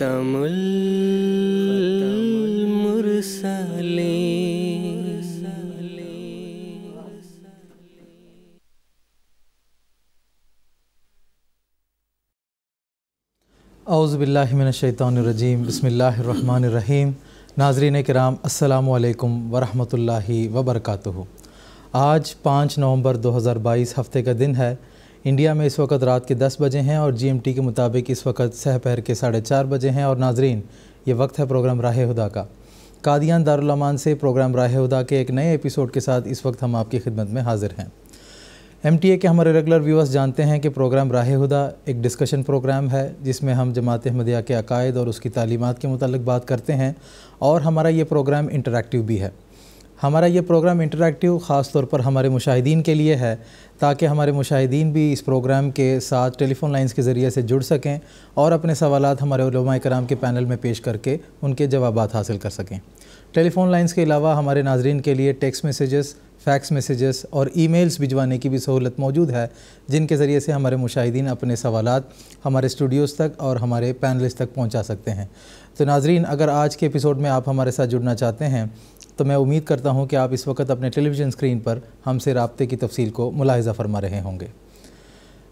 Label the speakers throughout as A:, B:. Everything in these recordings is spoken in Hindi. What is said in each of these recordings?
A: खतमुल अज़बिल्लिमिनशैतरजीम बसमीम नाजरीन कराम अल्लाम वरहमल वबरक आज पाँच नवंबर 2022 हफ़्ते का दिन है इंडिया में इस वक्त रात के 10 बजे हैं और जीएमटी के मुताबिक इस वक्त सहपहर के साढ़े चार बजे हैं और नाजरीन ये वक्त है प्रोग्राम राह हुदा का कादियान दारुलमान से प्रोग्राम राह हुदा के एक नए एपिसोड के साथ इस वक्त हम आपकी खिदमत में हाजिर हैं एम के हमारे रेगुलर व्यूअर्स जानते हैं कि प्रोग्राम राह हुदा एक डिस्कशन प्रोग्राम है जिसमें हम जमात अहमदिया के अकायद और उसकी तालीमत के मतलब बात करते हैं और हमारा ये प्रोग्राम इंटरेक्टिव भी है हमारा ये प्रोग्राम इंटरेक्टिव ख़ास तौर पर हमारे मुशाहिदीन के लिए है ताकि हमारे मुशाहिदीन भी इस प्रोग्राम के साथ टेलीफोन लाइंस के ज़रिए से जुड़ सकें और अपने सवाल हमारे कराम के पैनल में पेश करके उनके जवाब हासिल कर सकें टेलीफोन लाइंस के अलावा हमारे नाजरन के लिए टेक्स्ट मैसेजेस फ़ैक्स मैसेजेस और ईमेल्स भिजवाने की भी सहूलत मौजूद है जिनके ज़रिए से हमारे मुशाहिदीन अपने सवाल हमारे स्टूडियोज़ तक और हमारे पैनलिस्ट तक पहुँचा सकते हैं तो नाजरीन अगर आज के एपिसोड में आप हमारे साथ जुड़ना चाहते हैं तो मैं उम्मीद करता हूँ कि आप इस वक्त अपने टेलीविज़न स्क्रीन पर हमसे रबते की तफसील को मुलाहजा फरमा रहे होंगे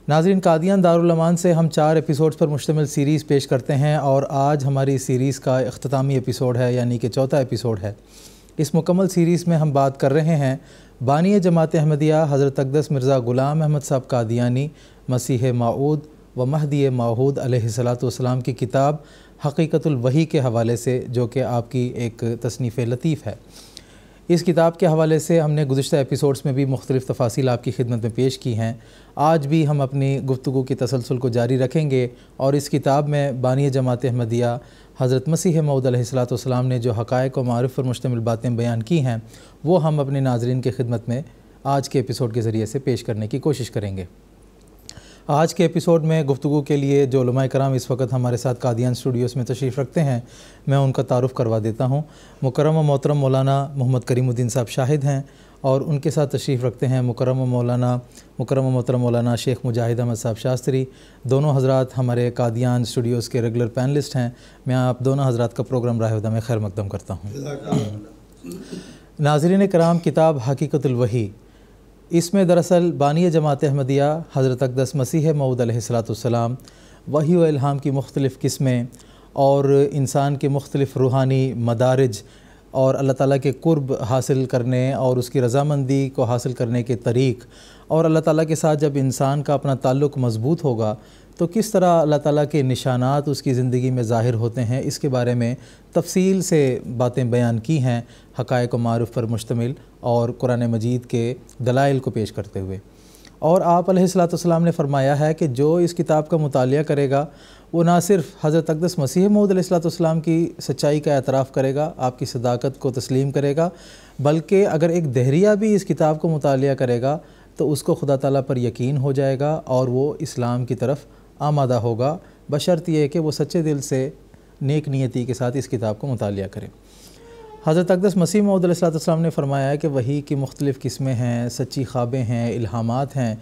A: नाजरीन कादियान दारुलमान से हम चार एपिसोड्स पर मुश्तमिल सीरीज़ पेश करते हैं और आज हमारी सीरीज़ का अख्तामी एपिसोड है यानी कि चौथा एपिसोड है इस मुकम्मल सीरीज़ में हम बात कर रहे हैं बानिय जमात अहमदिया हज़रत अकदस मिर्ज़ा ग़ुलाम अहमद साहब कादियानी मसीह माऊद व महदी माहूद सलाम की किताब वही के हवाले से जो कि आपकी एक तसनीफ़ लतीफ़ है इस किताब के हवाले से हमने गुजशत एपिसोड्स में भी मुख्तलिफ़ तफासिल आपकी खिदमत में पेश की हैं आज भी हम अपनी गुफ्तु की तसलसल को जारी रखेंगे और इस किताब में बानिय जमात अहमदिया हज़रत मसीह मऊदलाम ने जो हक़ व मारफ़ और मुश्तमिल बातें बयान की हैं वो हम अपने नाजरन की खिदमत में आज के एपिसोड के ज़रिए से पेश करने की कोशिश करेंगे आज के एपिसोड में गुफ्तु के लिए जो कराम इस वक्त हमारे साथ कादियान स्टूडियोज़ में तशरीफ़ रखते हैं मैं उनका तारुफ करवा देता हूँ मुकरम मोहतरम मौलाना मोहम्मद करीमुद्दीन साहब शाहिद हैं और उनके साथ तशरीफ़ रखते हैं मुकरम मौलाना मुकरम मोहतरम मौलाना शेख मुजाहिद अहमद साहब शास्त्री दोनों हजरात हमारे कादियान स्टूडियोज़ के रेगुलर पैनलिस्ट हैं मैं आप दोनों हजरात का प्रोग्राम राहदा में खैर मकदम करता
B: हूँ
A: नाजरीन कराम किताब हकीकतुलवही इसमें दरअसल बानिय जमात अहमदिया हज़रत अकदस मसीह मऊदसलाम वही इल्हाम की मुख्तलिफ़ किस्में और इंसान के मुख्तलिफ़ रूहानी मदारज और अल्लाह ताला के कुर्ब हासिल करने और उसकी रजामंदी को हासिल करने के तरीक़ और अल्लाह ताला के साथ जब इंसान का अपना ताल्लुक़ मज़बूत होगा तो किस तरह अल्लाह ताला के निशानात उसकी ज़िंदगी में ज़ाहिर होते हैं इसके बारे में तफसील से बातें बयान की हैं हक़ व मारूफ़ पर मुश्तमिल और कुरान मजीद के दलाइल को पेश करते हुए और आप सलाम ने फरमाया है कि जो इस किताब का मुताल करेगा वो ना सिर्फ हज़रत अकदस मसीह मऊदलाम की सच्चाई का एतराफ़ करेगा आपकी सदाकत को तस्लीम करेगा बल्कि अगर एक दहरिया भी इस किताब को मुताल करेगा तो उसको खुदा ताली पर यकीन हो जाएगा और वो इस्लाम की तरफ आमादा होगा बशर्त यह कि वो सच्चे दिल से नेक नियति के साथ इस किताब को मुताल करें हज़रत अकदस मसीह महदलाम ने फरमाया है कि वही की मुख्तलिफ़ किस्में हैं सच्ची ख्वाबें हैं इल्हामात हैं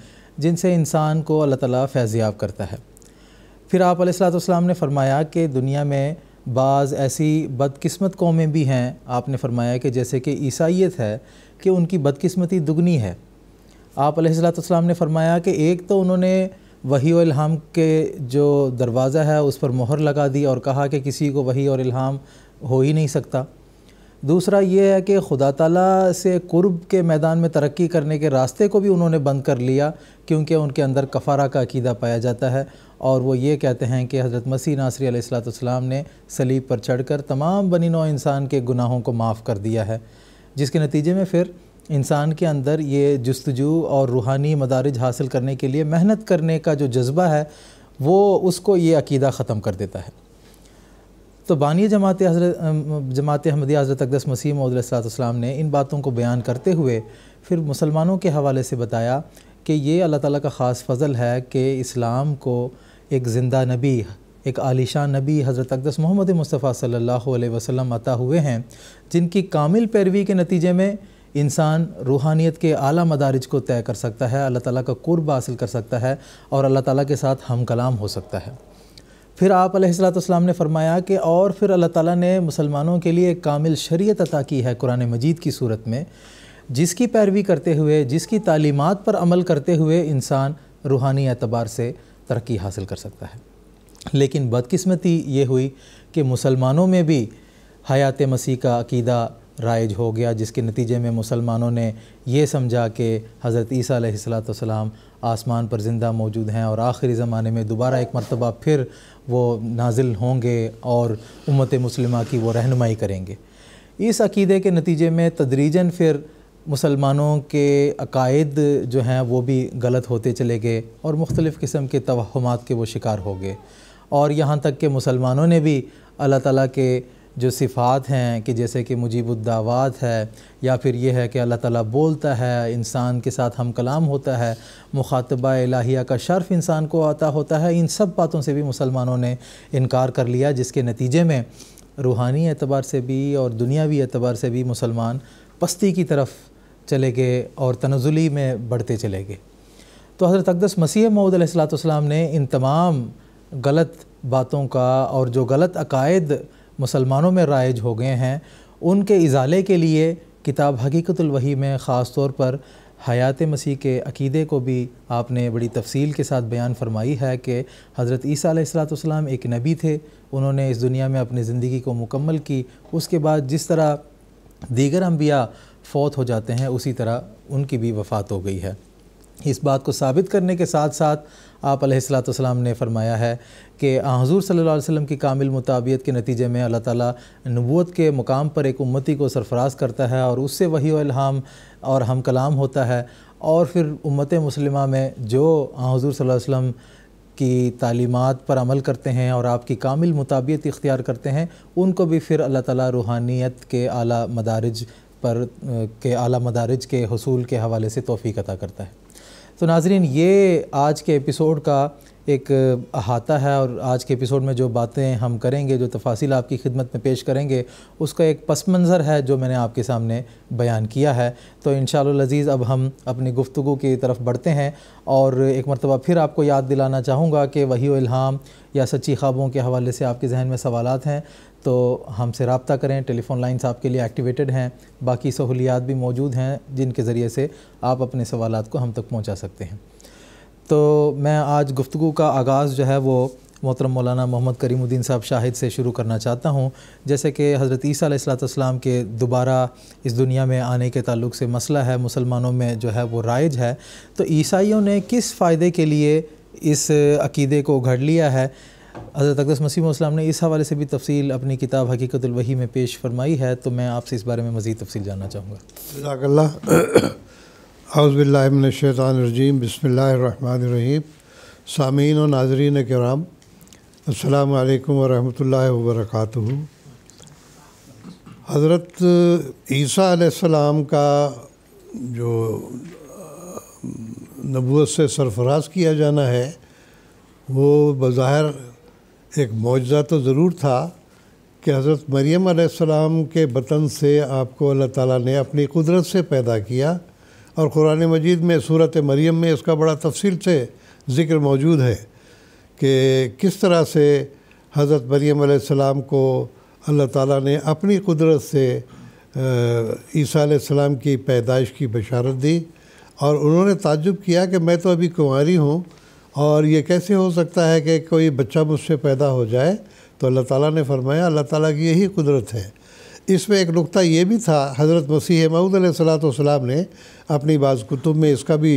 A: जिनसे इंसान को अल्लाह फैज़ फैज़याब करता है फिर आप सलाम ने फरमाया कि दुनिया में बाज़ ऐसी बदकस्मत कौमें भी हैं आपने फरमाया कि जैसे कि ईसाइत है कि उनकी बदकस्मती दुगनी है आप सलाम ने फरमाया कि एक तो उन्होंने वही और इल्हाम के जो दरवाज़ा है उस पर मोहर लगा दी और कहा कि किसी को वही और इल्हाम हो ही नहीं सकता दूसरा ये है कि खुदा तला से कुर्ब के मैदान में तरक्की करने के रास्ते को भी उन्होंने बंद कर लिया क्योंकि उनके अंदर कफारा का अकीदा पाया जाता है और वो ये कहते हैं कि हज़रत मसीह नासरी अलैहिस्सलाम ने सलीब पर चढ़कर तमाम बनी नौ इंसान के गुनाहों को माफ़ कर दिया है जिसके नतीजे में फिर इंसान के अंदर ये जस्तजू और रूहानी मदारज हासिल करने के लिए मेहनत करने का जो जज्बा है वो उसको ये अकीदा ख़त्म कर देता है तो बानी जमात हजरत जमात अहमदिया हज़रत अकदस मसीह मौदलाम ने इन बातों को बयान करते हुए फिर मुसलमानों के हवाले से बताया कि ये अल्लाह ताला का ख़ास फ़ज़ल है कि इस्लाम को एक ज़िंदा नबी एक आलिशान नबी हज़रत अकदस मोहम्मद मुस्तफ़ा सल्लल्लाहु अलैहि वसल्लम अता हुए हैं जिनकी कामिल पैरवी के नतीजे में इंसान रूहानियत के आला मदारज को तय कर सकता है अल्लाह ताला का कुर्ब हासिल कर सकता है और अल्लाह ताला के साथ हम कलाम हो सकता है फिर आप सलाम ने फरमाया कि और फिर अल्लाह ताला ने मुसलमानों के लिए कामिल शरीयत अता की है कुरान मजीद की सूरत में जिसकी पैरवी करते हुए जिसकी तालीमत पर अमल करते हुए इंसान रूहानी एतबार से तरक्की हासिल कर सकता है लेकिन बदकस्मती ये हुई कि मुसलमानों में भी हयात मसीह का अकीदा राइज हो गया जिसके नतीजे में मुसलमानों ने यह समझा कि हज़रत ईसा सलाम आसमान पर ज़िंदा मौजूद हैं और आखिरी ज़माने में दोबारा एक मरतबा फिर वो नाजिल होंगे और उम्मत मुसलमा की वो रहनुमाई करेंगे इस अकीदे के नतीजे में तदरीजन फिर मुसलमानों के अकायद जो हैं वो भी गलत होते चले गए और मुख्तलिफ़ किस्म के तोहमात के वो शिकार हो गए और यहाँ तक कि मुसलमानों ने भी अल्लाह ताला के जो सिफ़ात हैं कि जैसे कि मुजीबुद्दावात है या फिर यह है कि अल्लाह ताला बोलता है इंसान के साथ हम कलाम होता है मुखातबा इलाहिया का शर्फ़ इंसान को आता होता है इन सब बातों से भी मुसलमानों ने इनकार कर लिया जिसके नतीजे में रूहानी एतबार से भी और दुनियावी एतबार से भी मुसलमान पस्ती की तरफ चले गए और तनजुली में बढ़ते चले गए तो हज़रत अकदस मसीह मऊद सलाम ने इन तमाम गलत बातों का और जो गलत अकायद मुसलमानों में राइज हो गए हैं उनके इजाले के लिए किताब हकीकतुलवही में ख़ास तौर पर हयात मसीह के अकीदे को भी आपने बड़ी तफसील के साथ बयान फरमाई है कि हज़रत ईसीम एक नबी थे उन्होंने इस दुनिया में अपनी ज़िंदगी को मुकम्मल की उसके बाद जिस तरह दीगर अम्बिया फौत हो जाते हैं उसी तरह उनकी भी वफ़ात हो गई है इस बात को साबित करने के साथ साथ आप सलाम ने फरमाया है कि हजूर सल्ला वसम की कामिल मुताबियत के नतीजे में अल्लाह ताला नबूत के मुकाम पर एक उम्मती को सरफराज करता है और उससे वही इल्हाम और हम कलाम होता है और फिर उम्मत मुसलम में जो हजूर सल वसम की तालीमत पर अमल करते हैं और आपकी कामिल मुताबियत इख्तियार करते हैं उनको भी फिर अल्लाह ताली रूहानियत के अली मदारज पर के अली मदारज के हसूल के हवाले से तोफ़ी अदा करता है तो नाजरीन ये आज के एपिसोड का एक अहाता है और आज के एपिसोड में जो बातें हम करेंगे जो तफासिल आपकी खिदमत में पेश करेंगे उसका एक पस मंज़र है जो मैंने आपके सामने बयान किया है तो इन शज़ीज़ अब हम अपनी गुफ्तु की तरफ बढ़ते हैं और एक मरतबा फिर आपको याद दिलाना चाहूँगा कि वही इल्हाम या सच्ची ख्वाबों के हवाले से आपके जहन में सवाल हैं तो हमसे रबता करें टेलीफ़ोन लाइन्स आपके लिए एक्टिवेटेड हैं बाकी सहूलियात भी मौजूद हैं जिनके ज़रिए से आप अपने सवाल को हम तक पहुँचा सकते हैं तो मैं आज गुफ्तु का आगाज़ जो है वो मोहतरम मौलाना मोहम्मद करीमुद्दीन साहब शाहिद से शुरू करना चाहता हूँ जैसे कि हज़रत ईसीम के दोबारा इस दुनिया में आने के तल्ल से मसला है मुसलमानों में जो है वो राइज है तो ईसाइयों ने किस फ़ायदे के लिए इस अकीदे को घड़ लिया है हज़रत अकदस मसीम ने इस हवाले से भी तफसील अपनी किताब वही में पेश फरमाई है तो मैं आपसे इस बारे में मज़ीद तफसील जानना
C: चाहूँगा हाउज़बिल्लाशैतानरजीम बसमीम सामीन और नाजरीन कराम अल्लाम वरहमल वर्क हज़रत ईसी का जो नबूत से सरफराज किया जाना है वो बज़ाहिर एक मुआजा तो ज़रूर था कि हज़रत मरियम आसमाम के बतन से आपको अल्लाह ताला ने अपनी कुदरत से पैदा किया और क़ुरान मजीद में सूरत मरीम में इसका बड़ा तफसील से ज़िक्र मौजूद है कि किस तरह से हज़रत मरीम आसमाम को अल्लाह ताला ने अपनी कुदरत से ईसा सलाम की पैदाइश की बशारत दी और उन्होंने ताजुब किया कि मैं तो अभी कुंवारी हूँ और ये कैसे हो सकता है कि कोई बच्चा मुझसे पैदा हो जाए तो अल्लाह ताला ने फरमाया अल्लाह ताला की यही कुदरत है इसमें एक नुक्ता ये भी था हज़रत मसीह मऊद सलाम ने अपनी बाज़ कुतुब में इसका भी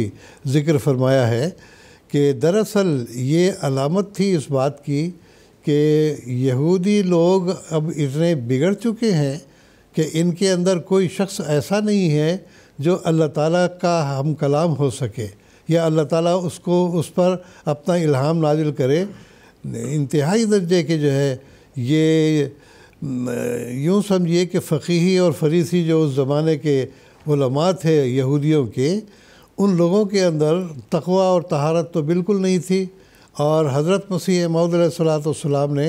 C: ज़िक्र फरमाया है कि दरअसल ये अलामत थी इस बात की कि यहूदी लोग अब इतने बिगड़ चुके हैं कि इनके अंदर कोई शख्स ऐसा नहीं है जो अल्लाह ताला का हम कलाम हो सके या अल्लाह ताला उसको उस पर अपना इल्हाम नाजिल करे इंतहाई दर्जे के जो है ये यूँ समझिए कि फ़कीही और फरीसी जो उस ज़माने के उलमा थे यहूदियों के उन लोगों के अंदर तकवा और तहारत तो बिल्कुल नहीं थी और हज़रत मसीह मौदलाम ने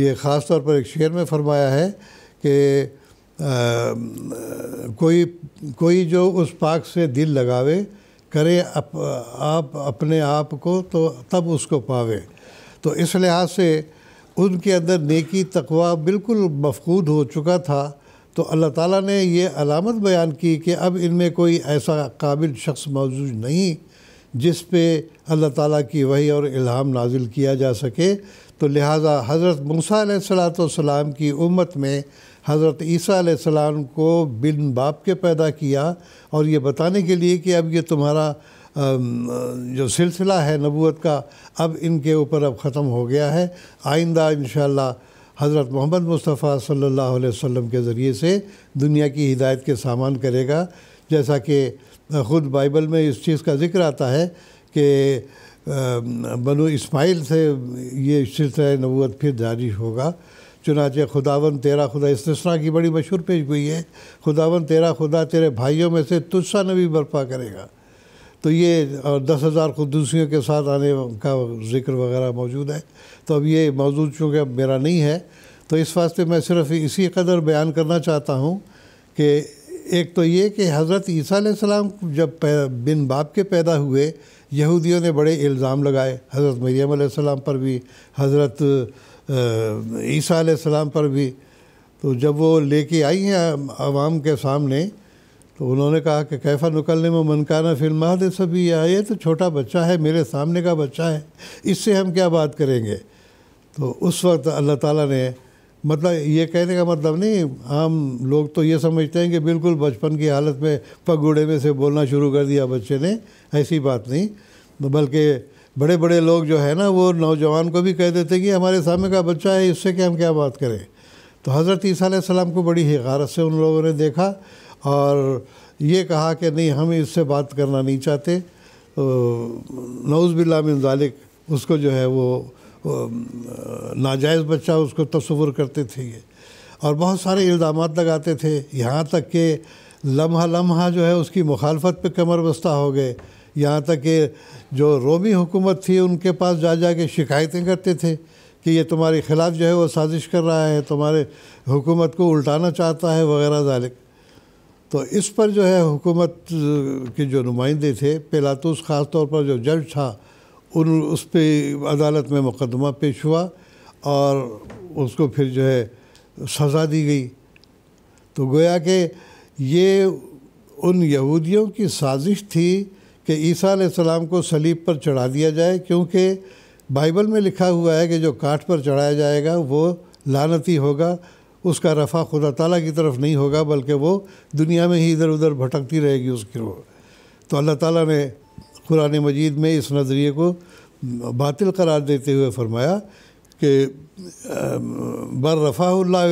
C: ये ख़ास तौर पर एक शेर में फरमाया है कि कोई कोई जो उस पाक से दिल लगावे करे अप, आप अपने आप को तो तब उसको पावे तो इस लिहाज से उनके अंदर नेकी तकवा बिल्कुल मफकूद हो चुका था तो अल्लाह ताला ने यह अलामत बयान की कि अब इनमें कोई ऐसा काबिल शख्स मौजूद नहीं जिस पे अल्लाह ताला की वही और इल्हाम नाजिल किया जा सके तो लिहाजा हज़रत मूसा सलाम की उम्मत में हज़रत ईसा को बिन बाप के पैदा किया और ये बताने के लिए कि अब ये तुम्हारा जो सिलसिला है नबूत का अब इनके ऊपर अब ख़त्म हो गया है आइंदा इन हज़रत मोहम्मद मुस्तफ़ा सल्ला वम के ज़रिए से दुनिया की हिदायत के सामान करेगा जैसा कि ख़ुद बाइबल में इस चीज़ का ज़िक्र आता है कि बनो इस्माइल से ये सिलसिला नबूत फिर जारी होगा चुनाच खुदावन तेरा खुदा इसरा की बड़ी मशहूर पेश गई है खुदावन तेरा खुदा तेरे भाइयों में से तुस्सा नबी बर्पा करेगा तो ये और दस हज़ार खुदूसियों के साथ आने का जिक्र वगैरह मौजूद है तो अब ये मौजूद चूँकि अब मेरा नहीं है तो इस वास्ते मैं सिर्फ इसी कदर बयान करना चाहता हूँ कि एक तो ये कि हज़रत ईसा सलाम जब बिन बाप के पैदा हुए यहूदियों ने बड़े इल्ज़ाम लगाए हज़रत मरियम सलाम पर भी हज़रत ईसा सलाम पर भी तो जब वो लेके आई हैं आवाम के सामने तो उन्होंने कहा कि कैफा निकलने में मनकाना फिल्मा दे सभी आए तो छोटा बच्चा है मेरे सामने का बच्चा है इससे हम क्या बात करेंगे तो उस वक्त अल्लाह ताला ने मतलब ये कहने का मतलब नहीं आम लोग तो ये समझते हैं कि बिल्कुल बचपन की हालत में पगुड़े में से बोलना शुरू कर दिया बच्चे ने ऐसी बात नहीं बल्कि बड़े बड़े लोग जो है ना वो नौजवान को भी कह देते कि हमारे सामने का बच्चा है इससे कि हम क्या बात करें तो हज़रत ईसा सलाम को बड़ी ही गारत से उन लोगों ने देखा और ये कहा कि नहीं हम इससे बात करना नहीं चाहते तो नौज़ उसको जो है वो, वो नाजायज़ बच्चा उसको तस्वुर करते थे ये और बहुत सारे इल्ज़ाम लगाते थे यहाँ तक कि लम्हा लम्हा जो है उसकी मुखालफत पे कमर बस्ता हो गए यहाँ तक कि जो रोमी हुकूमत थी उनके पास जा जा के शिकायतें करते थे कि ये तुम्हारे ख़िलाफ़ जो है वो साजिश कर रहा है तुम्हारे हुकूमत को उल्टाना चाहता है वगैरह जालिक तो इस पर जो है हुकूमत के जो नुमाइंदे थे पेलातूस ख़ास तौर पर जो जज था उन उस पर अदालत में मुकदमा पेश हुआ और उसको फिर जो है सज़ा दी गई तो गोया कि ये उन यहूदियों की साजिश थी कि ईसा सलाम को सलीब पर चढ़ा दिया जाए क्योंकि बाइबल में लिखा हुआ है कि जो काठ पर चढ़ाया जाएगा वो लानती होगा उसका रफ़ा खुदा ताला की तरफ नहीं होगा बल्कि वो दुनिया में ही इधर उधर भटकती रहेगी उसकी वो तो अल्लाह ताला ने कुरान मजीद में इस नज़रिए को बातिल करार देते हुए फरमाया कि बर रफ़ाउल्ला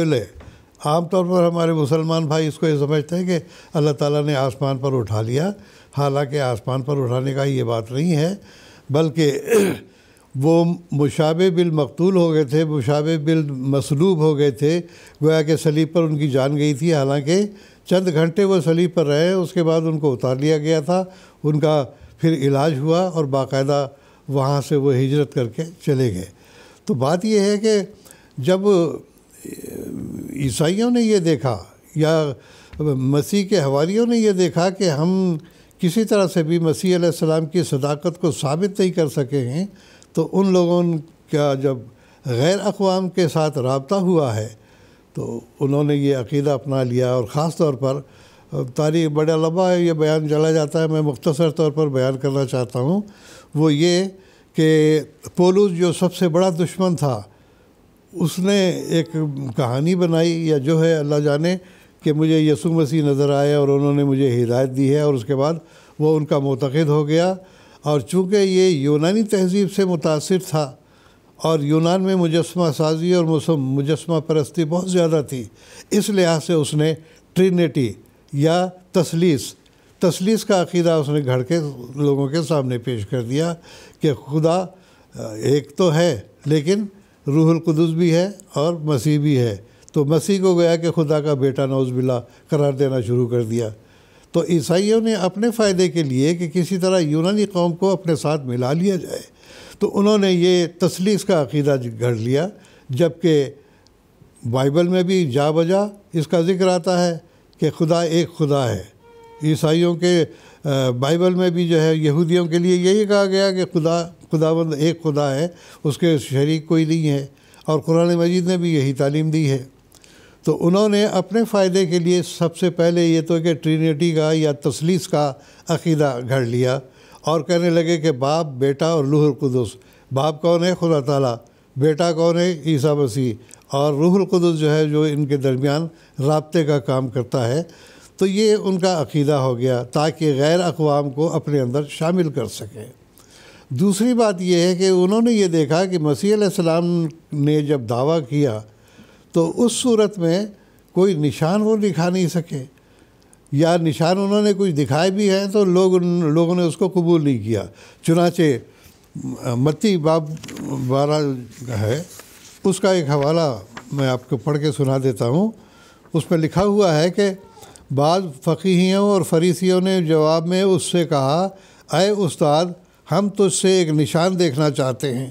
C: आम तौर पर हमारे मुसलमान भाई इसको ये समझते हैं कि अल्लाह ताला ने आसमान पर उठा लिया हालांकि आसमान पर उठाने का ये बात नहीं है बल्कि वो मुशाब बिल मकतूल हो गए थे मुशाब बिल मसलूब हो गए थे गोया के सलीब पर उनकी जान गई थी हालांकि चंद घंटे वो सलीब पर रहे उसके बाद उनको उतार लिया गया था उनका फिर इलाज हुआ और बाकायदा वहाँ से वो हिजरत करके चले गए तो बात यह है कि जब ईसाइयों ने ये देखा या मसीह के हवालियों ने यह देखा कि हम किसी तरह से भी मसीह सलाम की सदाकत को साबित नहीं कर सके हैं तो उन लोगों का जब गैर अकवाम के साथ रबता हुआ है तो उन्होंने ये अकीदा अपना लिया और ख़ास तौर पर तारीख बड़ा लंबा है ये बयान जला जाता है मैं मुख्तर तौर पर बयान करना चाहता हूँ वो ये कि पोलूस जो सबसे बड़ा दुश्मन था उसने एक कहानी बनाई या जो है अल्लाह जाने कि मुझे यसु मसीह नज़र आए और उन्होंने मुझे हिदायत दी है और उसके बाद वो उनका मतखद हो गया और चूँकि ये यूनानी तहजीब से मुतासर था और यूनान में मुजस्मा साजी और मुजस्मा परस्ती बहुत ज़्यादा थी इस लिहाज से उसने ट्रिनेटी या तसलीस तसलीस का अकीदा उसने घर के लोगों के सामने पेश कर दिया कि खुदा एक तो है लेकिन रूहुल कुदस भी है और मसीह भी है तो मसीह को गया कि खुदा का बेटा नौजबिला करार देना शुरू कर दिया तो ईसाइयों ने अपने फ़ायदे के लिए कि किसी तरह यूनानी कौम को अपने साथ मिला लिया जाए तो उन्होंने ये तसलीस का अकीदा गढ़ लिया जबकि बाइबल में भी जा बजा इसका ज़िक्र आता है कि खुदा एक खुदा है ईसाइयों के बाइबल में भी जो है यहूदियों के लिए यही कहा गया कि खुदा खुदाबंद एक खुदा है उसके शरीक कोई नहीं है और कुरान मजीद ने भी यही तालीम दी है तो उन्होंने अपने फ़ायदे के लिए सबसे पहले ये तो कि ट्रिनिटी का या तसलीस का अकीदा घड़ लिया और कहने लगे कि बाप बेटा और लूहल कुदस बाप कौन है खुदा ताला बेटा कौन है ईसा मसीह और रूहुल कुदस जो है जो इनके दरमियान रबते का काम करता है तो ये उनका अकीदा हो गया ताकि गैर अकवाम को अपने अंदर शामिल कर सकें दूसरी बात यह है कि उन्होंने ये देखा कि मसीह सलाम ने जब दावा किया तो उस सूरत में कोई निशान वो दिखा नहीं सके या निशान उन्होंने कुछ दिखाए भी हैं तो लोग लोगों ने उसको कबूल नहीं किया चुनाचे मती बाब बारह है उसका एक हवाला मैं आपको पढ़ के सुना देता हूँ उस पर लिखा हुआ है कि बाद फ़कीहियों और फरीसियों ने जवाब में उससे कहा अय उस्ताद हम तुझसे एक निशान देखना चाहते हैं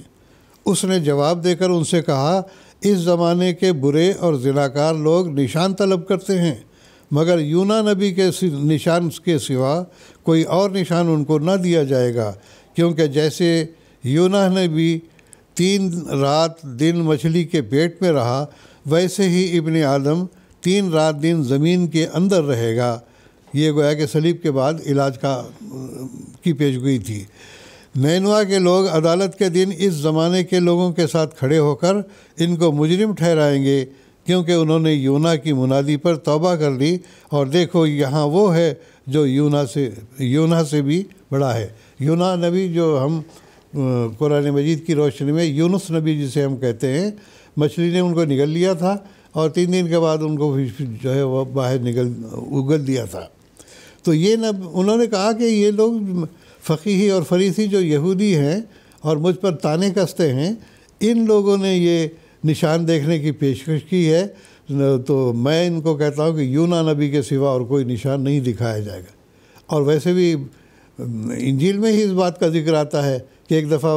C: उसने जवाब देकर उनसे कहा इस ज़माने के बुरे और जिनाकार लोग निशान तलब करते हैं मगर यूना नबी के निशान के सिवा कोई और निशान उनको ना दिया जाएगा क्योंकि जैसे यूना नबी तीन रात दिन मछली के पेट में रहा वैसे ही इबन आदम तीन रात दिन ज़मीन के अंदर रहेगा ये गोया कि सलीब के बाद इलाज का की पेशगोई थी नैनवा के लोग अदालत के दिन इस ज़माने के लोगों के साथ खड़े होकर इनको मुजरिम ठहराएंगे क्योंकि उन्होंने यूना की मुनादी पर तौबा कर ली और देखो यहाँ वो है जो यूना से यूना से भी बड़ा है यूना नबी जो हम कुरान मजीद की रोशनी में यूनुस नबी जिसे हम कहते हैं मछली ने उनको निगल लिया था और तीन दिन के बाद उनको जो है वह बाहर निकल उगल दिया था तो ये न उन्होंने कहा कि ये लोग फ़ीही और फरीसी जो यहूदी हैं और मुझ पर ताने कसते हैं इन लोगों ने ये निशान देखने की पेशकश की है तो मैं इनको कहता हूँ कि यूना नबी के सिवा और कोई निशान नहीं दिखाया जाएगा और वैसे भी इंजील में ही इस बात का जिक्र आता है कि एक दफ़ा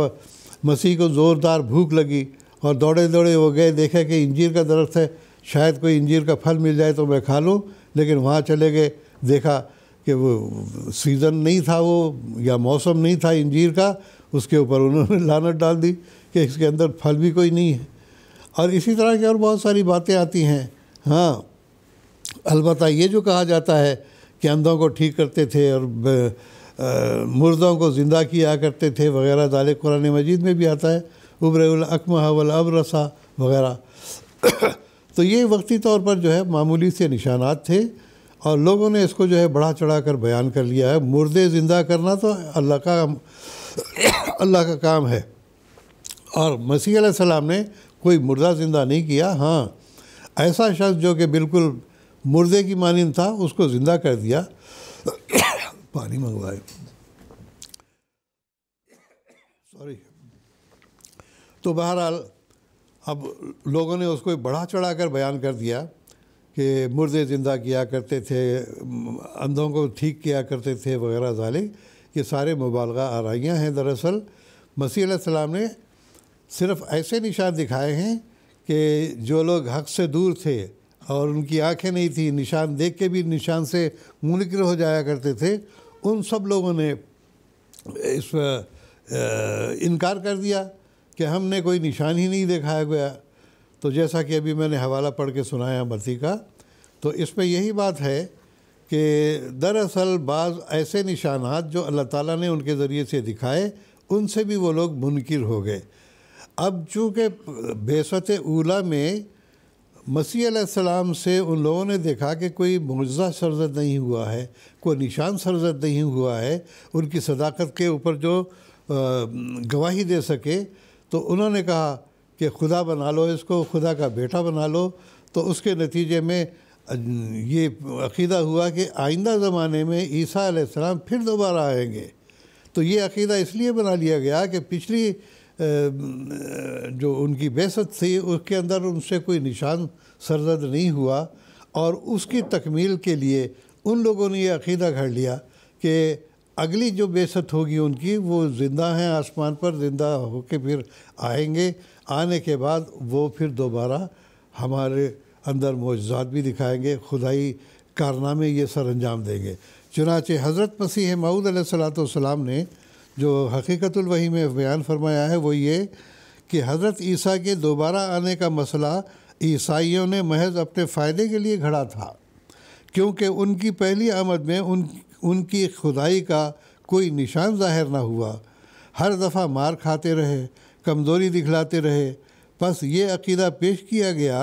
C: मसीह को ज़ोरदार भूख लगी और दौड़े दौड़े वो गए देखे कि इंजीर का दरख्त है शायद कोई इंजीर का फल मिल जाए तो मैं खा लूँ लेकिन वहाँ चले गए देखा कि वो सीज़न नहीं था वो या मौसम नहीं था इंजीर का उसके ऊपर उन्होंने लानत डाल दी कि इसके अंदर फल भी कोई नहीं है और इसी तरह की और बहुत सारी बातें आती हैं हाँ अलबत् ये जो कहा जाता है कि अंधों को ठीक करते थे और मुर्दों को ज़िंदा किया करते थे वगैरह दाल कुरान मजीद में भी आता है उबरउल अकमा अब रसा वगैरह तो ये वक्ती तौर पर जो है मामूली से निशानात थे और लोगों ने इसको जो है बढ़ा चढ़ा कर बयान कर लिया है मुर्दे ज़िंदा करना तो अल्लाह का अल्लाह का काम है और मसीह सलाम ने कोई मुर्दा ज़िंदा नहीं किया हाँ ऐसा शख्स जो कि बिल्कुल मुर्दे की मानंद था उसको ज़िंदा कर दिया पानी मंगवाए सॉरी तो बहरहाल अब लोगों ने उसको बढ़ा चढ़ा कर बयान कर दिया कि मुर्दे ज़िंदा किया करते थे अंधों को ठीक किया करते थे वगैरह जाले ये सारे मुबालगा आरियाँ हैं दरअसल मसीह सलाम ने सिर्फ ऐसे निशान दिखाए हैं कि जो लोग हक से दूर थे और उनकी आंखें नहीं थी निशान देख के भी निशान से मुनकर हो जाया करते थे उन सब लोगों ने इस इनकार कर दिया कि हमने कोई निशान ही नहीं दिखाया गया तो जैसा कि अभी मैंने हवाला पढ़ के सुनाया भर्ती का तो इसमें यही बात है कि दरअसल बाज़ ऐसे निशानात जो अल्लाह ताला ने उनके ज़रिए से दिखाए उनसे भी वो लोग मुनकर हो गए अब चूँकि बेसत ऊला में मसीह सलाम से उन लोगों ने देखा कि कोई मुआजा सरजद नहीं हुआ है कोई निशान सरजद नहीं हुआ है उनकी सदाकत के ऊपर जो गवाही दे सके तो उन्होंने कहा कि खुदा बना लो इसको खुदा का बेटा बना लो तो उसके नतीजे में ये अकीदा हुआ कि आइंदा ज़माने में ईसा आसमाम फिर दोबारा आएंगे तो ये अकीदा इसलिए बना लिया गया कि पिछली जो उनकी बेसत थी उसके अंदर उनसे कोई निशान सरजद नहीं हुआ और उसकी तकमील के लिए उन लोगों ने यह अकीदा घड़ लिया कि अगली जो बेसत होगी उनकी वो ज़िंदा हैं आसमान पर ज़िंदा होके फिर आएंगे आने के बाद वो फिर दोबारा हमारे अंदर मौजाद भी दिखाएंगे खुदाई कारनामे ये सर अंजाम देंगे चुनाचे हज़रत मसीह मऊद सलाम ने जो हकीकतुलवही में बयान फरमाया है वो ये कि हज़रत ईसा के दोबारा आने का मसला ईसाइयों ने महज अपने फ़ायदे के लिए घड़ा था क्योंकि उनकी पहली आमद में उन उनकी खुदाई का कोई निशान ज़ाहिर ना हुआ हर दफ़ा मार खाते रहे कमज़ोरी दिखलाते रहे बस ये अकीदा पेश किया गया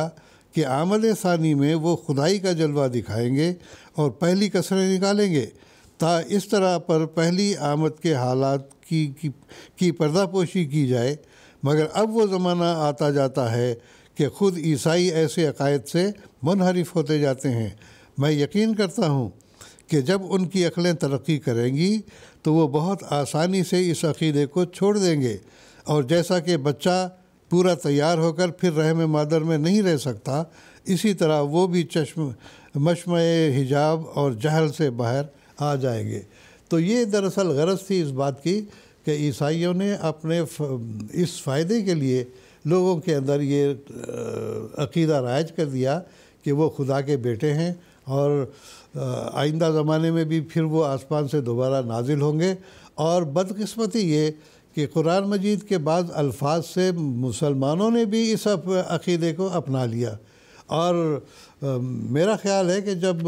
C: कि आमल सानी में वो खुदाई का जलवा दिखाएंगे और पहली कसरें निकालेंगे ता इस तरह पर पहली आमद के हालात की की, की पर्दापोशी की जाए मगर अब वो ज़माना आता जाता है कि ख़ुद ईसाई ऐसे अकायद से मुनहरफ होते जाते हैं मैं यकीन करता हूँ कि जब उनकी अकलें तरक्की करेंगी तो वो बहुत आसानी से इस अकीदे को छोड़ देंगे और जैसा कि बच्चा पूरा तैयार होकर फिर रहम मादर में नहीं रह सकता इसी तरह वो भी चश्म मशम हिजाब और जहल से बाहर आ जाएंगे तो ये दरअसल गरज थी इस बात की कि ईसाइयों ने अपने इस फ़ायदे के लिए लोगों के अंदर ये अकीदा राज कर दिया कि वो खुदा के बेटे हैं और आइंदा ज़माने में भी फिर वो आसमान से दोबारा नाजिल होंगे और बदकस्मती ये कि कुरान मजीद के बाद अल्फाज से मुसलमानों ने भी इस अकीदे को अपना लिया और मेरा ख्याल है कि जब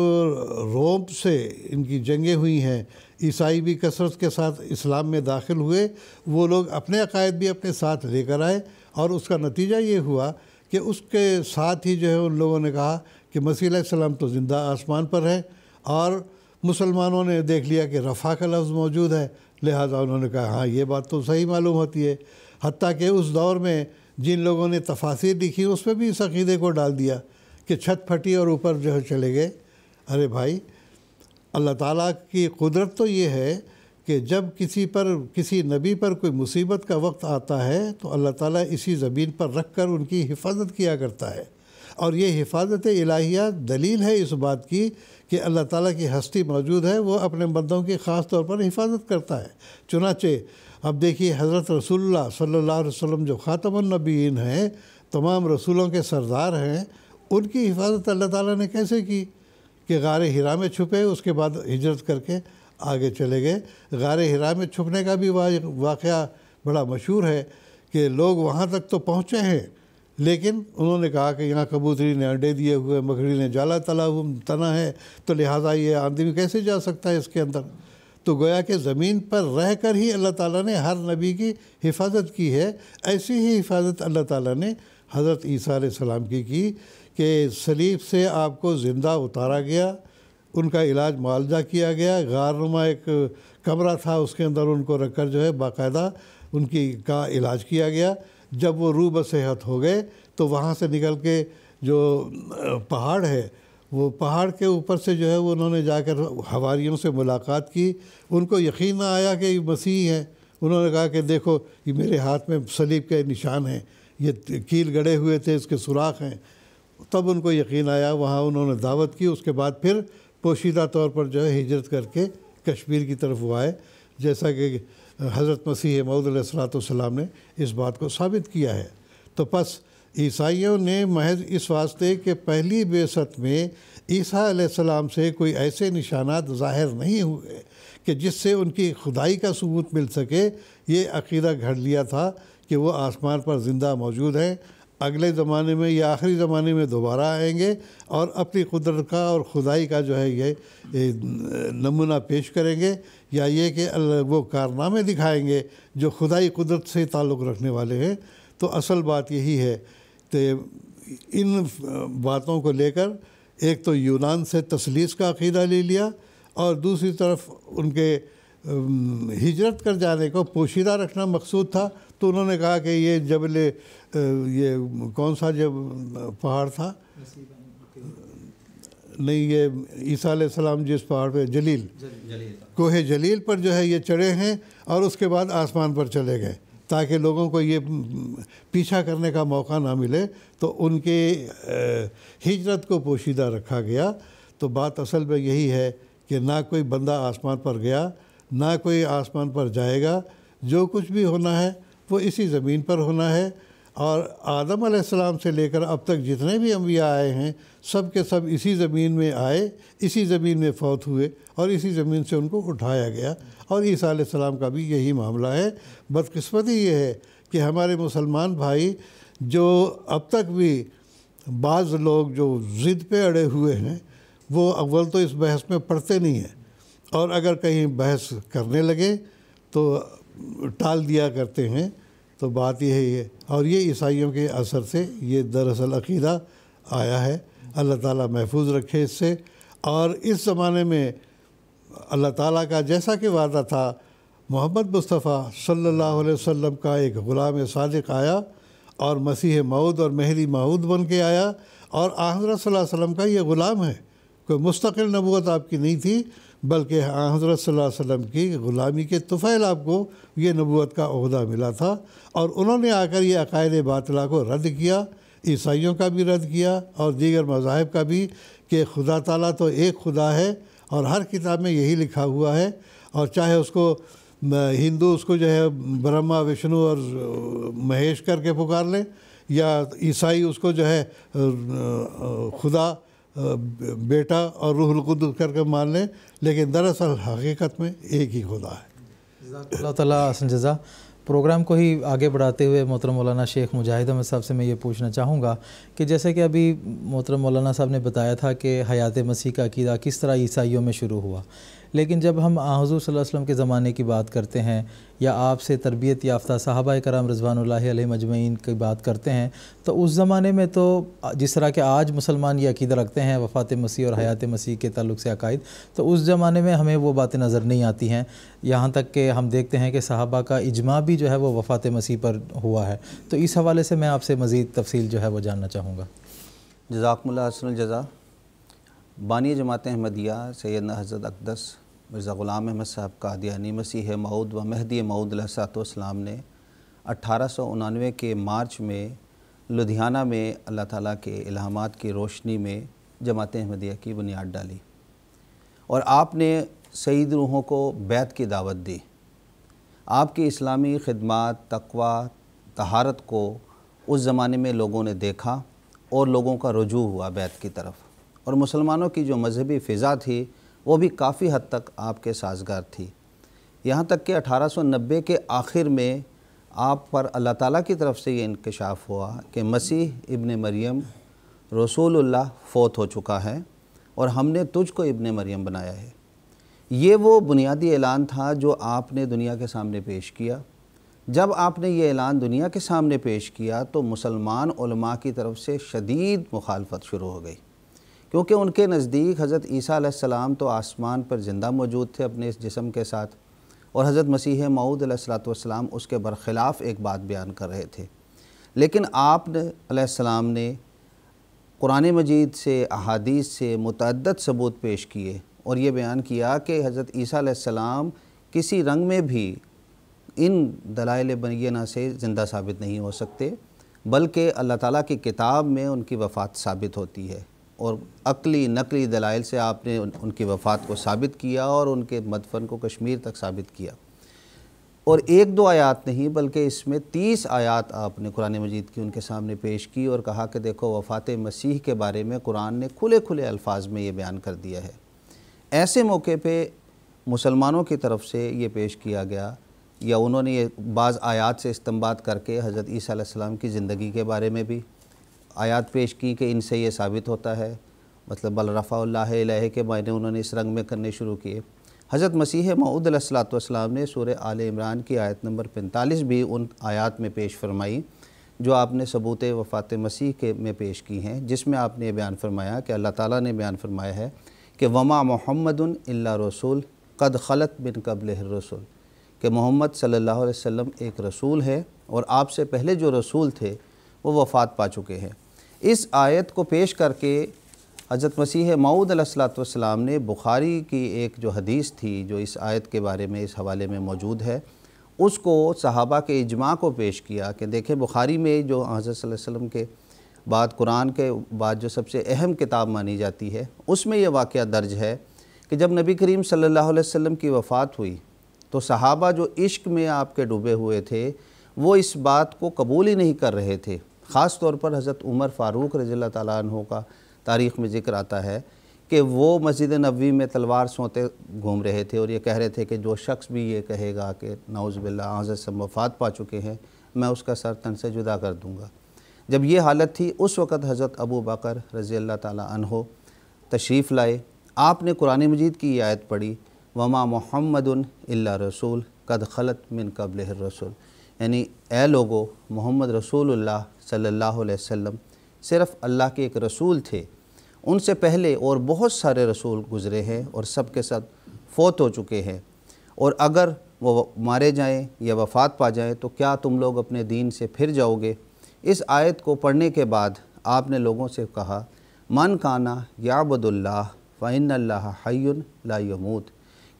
C: रोम से इनकी जंगें हुई हैं ईसाई भी कसरत के साथ इस्लाम में दाखिल हुए वो लोग अपने अकायद भी अपने साथ लेकर आए और उसका नतीजा ये हुआ कि उसके साथ ही जो है उन लोगों ने कहा कि मसीह सलाम तो ज़िंदा आसमान पर है और मुसलमानों ने देख लिया कि रफ़ा का लफ्ज़ मौजूद है लिहाजा उन्होंने कहा हाँ ये बात तो सही मालूम होती है हती कि उस दौर में जिन लोगों ने तफासिर लिखी उस पर भी इस अकीदे को डाल दिया कि छत फटी और ऊपर जो है चले गए अरे भाई अल्लाह ताला की कुदरत तो ये है कि जब किसी पर किसी नबी पर कोई मुसीबत का वक्त आता है तो अल्लाह ताला इसी ज़मीन पर रख कर उनकी हिफाजत किया करता है और ये हिफाजत इलाहिया दलील है इस बात की कि अल्लाह ताला की हस्ती मौजूद है वो अपने बंदों की ख़ास तौर पर हिफाजत करता है चुनाचे अब देखिए हज़रत रसूलुल्लाह सल्लल्लाहु अलैहि वसल्लम जो ख़ातमनबीन हैं तमाम रसूलों के सरदार हैं उनकी हिफाजत अल्लाह ताला ने कैसे की कि गार हिरा में छुपे उसके बाद हिजरत करके आगे चले गए गार हिरा में छुपने का भी वाक़ बड़ा मशहूर है कि लोग वहाँ तक तो पहुँचे हैं लेकिन उन्होंने कहा कि यहाँ कबूतरी ने अंडे दिए हुए मकड़ी ने जाला तला हुआ तना है तो लिहाजा ये आदमी कैसे जा सकता है इसके अंदर तो गोया कि ज़मीन पर रह कर ही अल्लाह ताला ने हर नबी की हिफाजत की है ऐसी ही हिफाजत अल्लाह ताला ने हज़रत ईसा सलाम की की कि सलीब से आपको ज़िंदा उतारा गया उनका इलाज मुआलजा किया गया गारनुमा एक कमरा था उसके अंदर उनको रख कर जो है बाकायदा उनकी का इलाज किया गया जब वो रूब सेहत हो गए तो वहाँ से निकल के जो पहाड़ है वो पहाड़ के ऊपर से जो है वो उन्होंने जाकर हवारीयों से मुलाकात की उनको यकीन ना आया कि ये मसीह हैं उन्होंने कहा कि देखो ये मेरे हाथ में सलीब के निशान हैं ये कील गड़े हुए थे इसके सुराख हैं तब उनको यकीन आया वहाँ उन्होंने दावत की उसके बाद फिर पोशीदा तौर पर जो है हिजरत करके कश्मीर की तरफ वो आए जैसा कि हज़रत मसीह मऊदलाम ने इस बात को साबित किया है तो बस ईसाइयों ने महज इस वास्ते के पहली बेसत में ईसा सलाम से कोई ऐसे निशानात ज़ाहिर नहीं हुए कि जिससे उनकी खुदाई का सबूत मिल सके ये अकीदा घड़ लिया था कि वो आसमान पर ज़िंदा मौजूद हैं अगले ज़माने में या आखिरी ज़माने में दोबारा आएंगे और अपनी कुदरत का और खुदाई का जो है ये, नमूना पेश करेंगे या ये कि वो कारनामे दिखाएंगे जो खुदाई कुदरत से ताल्लुक़ रखने वाले हैं तो असल बात यही है तो इन बातों को लेकर एक तो यूनान से तसलीस का अकीदा ले लिया और दूसरी तरफ उनके हिजरत कर जाने को पोशीदा रखना मकसूद था तो उन्होंने कहा कि ये जबल ये कौन सा जब पहाड़ था नहीं ये ईसा सलाम जिस पहाड़ पे जलील, जलील कोहे जलील पर जो है ये चढ़े हैं और उसके बाद आसमान पर चले गए ताकि लोगों को ये पीछा करने का मौका ना मिले तो उनके हिजरत को पोशीदा रखा गया तो बात असल में यही है कि ना कोई बंदा आसमान पर गया ना कोई आसमान पर जाएगा जो कुछ भी होना है वो इसी ज़मीन पर होना है और आदम आसमाम से लेकर अब तक जितने भी अम्बिया आए हैं सब के सब इसी ज़मीन में आए इसी ज़मीन में फौत हुए और इसी ज़मीन से उनको उठाया गया और ईसा का भी यही मामला है बदकस्मती ये है कि हमारे मुसलमान भाई जो अब तक भी बाज़ लोग जो ज़िद पे अड़े हुए हैं वो अव्वल तो इस बहस में पढ़ते नहीं हैं और अगर कहीं बहस करने लगे तो टाल दिया करते हैं तो बात यही है और ये ईसाइयों के असर से ये दरअसल अकीदा आया है अल्लाह ताला महफूज रखे इससे और इस ज़माने में अल्लाह ताला का जैसा कि वादा था मोहम्मद मुस्तफ़ा सल्लल्लाहु अलैहि वसल्लम का एक ग़ुलाम सादिक आया और मसीह मऊद और महरी मऊद बन के आया और आहरा वसल्लम का ये ग़ुलाम है कोई मुस्तकिल नबूत आपकी नहीं थी बल्कि हाँ, हज़रत वसम की ग़ुलामी के तुफ़ैल आपको ये नबूत का अहदा मिला था और उन्होंने आकर ये अकायद बातला को रद्द किया ईसाइयों का भी रद्द किया और दीगर मज़ाहब का भी कि खुदा ताला तो एक खुदा है और हर किताब में यही लिखा हुआ है और चाहे उसको हिंदू उसको जो है ब्रह्मा विष्णु और महेश करके पुकार लें या ईसाई उसको जो है खुदा बेटा और रूहुल कुदस करके मान लें लेकिन दरअसल हकीकत में एक ही खुदा है जजा प्रोग्राम को ही आगे बढ़ाते
A: हुए मोहतरम मौलाना शेख मुजाहिद अहमद साहब से मैं ये पूछना चाहूँगा कि जैसे कि अभी मोहतरम मौलाना साहब ने बताया था कि हयात मसीह का अकीदा किस तरह ईसाइयों में शुरू हुआ लेकिन जब हम हजूर वसम के ज़माने की बात करते हैं या आपसे तरबियत याफ्ता साहबा कराम रजवानल मजमैन की बात करते हैं तो उस ज़माने में तो जिस तरह के आज मुसलमान ये अकीदा रखते हैं वफ़ात मसीह और हयात मसीह के तल्ल से अकायद तो उस ज़माने में हमें वो बातें नज़र नहीं आती हैं यहाँ तक कि हम देखते हैं कि साहबा का इजमा भी जो है वो वफ़ात मसीह पर हुआ है तो इस हवाले से मैं आपसे मज़ीद तफसील जो है वो जानना चाहूँगा
B: जजाकमल हसन जजा बानी जमात अहमदिया सैद हज़रत अकदस मिर्ज़ा ग़ुलाम अहमद साहब कादियानी मसीह मऊद व महदी मऊद सातम ने अठारह सौ उनानवे के मार्च में लुधियाना में अल्लाह ताला के इलाहामात की रोशनी में जमात अहमदिया की बुनियाद डाली और आपने सईद रूहों को बैत की दावत दी आपकी इस्लामी खदमात तकवा तहारत को उस ज़माने में लोगों ने देखा और लोगों का रजू हुआ बैत की तरफ और मुसलमानों की जो मजहबी फ़िज़ा थी वो भी काफ़ी हद तक आपके साजगार थी यहाँ तक कि 1890 के आखिर में आप पर अल्लाह ताला की तरफ से ये इंकशाफ हुआ कि मसीह इब्न मरियम रसूलुल्लाह फ़ोत हो चुका है और हमने तुझको इब्न मरियम बनाया है ये वो बुनियादी ऐलान था जो आपने दुनिया के सामने पेश किया जब आपने ये ऐलान दुनिया के सामने पेश किया तो मुसलमान की तरफ से शदीद मुखालफत शुरू हो गई क्योंकि उनके नज़दीक हज़रत ईसा सलाम तो आसमान पर ज़िंदा मौजूद थे अपने इस जिसम के साथ और हज़रत मसीह सलाम उसके बरखिलाफ़ एक बात बयान कर रहे थे लेकिन आपने सलाम ने कुरान मजीद से अहादीस से मतदद सबूत पेश किए और ये बयान किया कि हज़रत ईसा सलाम किसी रंग में भी इन दलाइल बनगना से ज़िंदा साबित नहीं हो सकते बल्कि अल्लाह ताला की किताब में उनकी वफ़ात साबित होती है और अकली नकली दलाइल से आपने उन, उनकी वफ़ात को साबित किया और उनके मदफन को कश्मीर तक साबित किया और एक दो आयात नहीं बल्कि इसमें तीस आयात आपने कुरान मजीद की उनके सामने पेश की और कहा कि देखो वफ़ात मसीह के बारे में कुरान ने खुले खुले अल्फाज में ये बयान कर दिया है ऐसे मौके पर मुसलमानों की तरफ से ये पेश किया गया या उन्होंने ये बाज़ आयात से इस्तेमाल करके हज़रत ईसी की ज़िंदगी के बारे में भी आयात पेश की कि इनसे ये साबित होता है मतलब बलरफ़ाला के मायने उन्होंने इस रंग में करने शुरू किए हज़रत मसीह मऊदलाम ने सूर आल इमरान की आयत नंबर पैंतालीस भी उन आयात में पेश फरमाई जो आपने सबूत वफ़ात मसीह के में पेश की हैं जिसमें आपने ये बयान फरमाया कि अल्लाह ताला ने बयान फरमाया है कि वमा मोहम्मद अल्ला रसूल कद खलत बिन कबल रसूल के मोहम्मद सल्ला वसम एक रसूल है और आपसे पहले जो रसूल थे वो वफ़ात पा चुके हैं इस आयत को पेश करके हज़रत मसीह मऊद सलाम ने बुखारी की एक जो हदीस थी जो इस आयत के बारे में इस हवाले में मौजूद है उसको सहाबा के इजमा को पेश किया कि देखें बुखारी में जो हज़रत वसम के बाद कुरान के बाद जो सबसे अहम किताब मानी जाती है उसमें यह वाक़ दर्ज है कि जब नबी करीम सल्लल्लाहु अलैहि वसल्लम की वफ़ात हुई तो सहाबा जो इश्क में आपके डूबे हुए थे वो इस बात को कबूल ही नहीं कर रहे थे ख़ास तौर पर हज़रत उमर फ़ारूक रज़ी तु का तारीख़ में ज़िक्र आता है कि वो मस्जिद नबी में तलवार सोते घूम रहे थे और ये कह रहे थे कि जो शख्स भी ये कहेगा कि नाउज़बिल्ला हज़रत से मफात पा चुके हैं मैं उसका सर तन से जुदा कर दूँगा जब ये हालत थी उस वक़्त हज़रत अबू बकर रज़ी अल्लाह तहो तशरीफ़ लाए आपने कुरान मजीद की आयत पढ़ी वमा मोहम्मद रसूल कद खलत मिन कबल रसूल यानी ए लोगो मोहम्मद रसूल सल्लल्लाहु अलैहि वसल्लम सिर्फ़ अल्लाह के एक रसूल थे उनसे पहले और बहुत सारे रसूल गुज़रे हैं और सब के साथ फ़ोत हो चुके हैं और अगर वो मारे जाएँ या वफ़ात पा जाएँ तो क्या तुम लोग अपने दीन से फिर जाओगे इस आयत को पढ़ने के बाद आपने लोगों से कहा मन काना याबदुल्ला फ़ैन हयन ला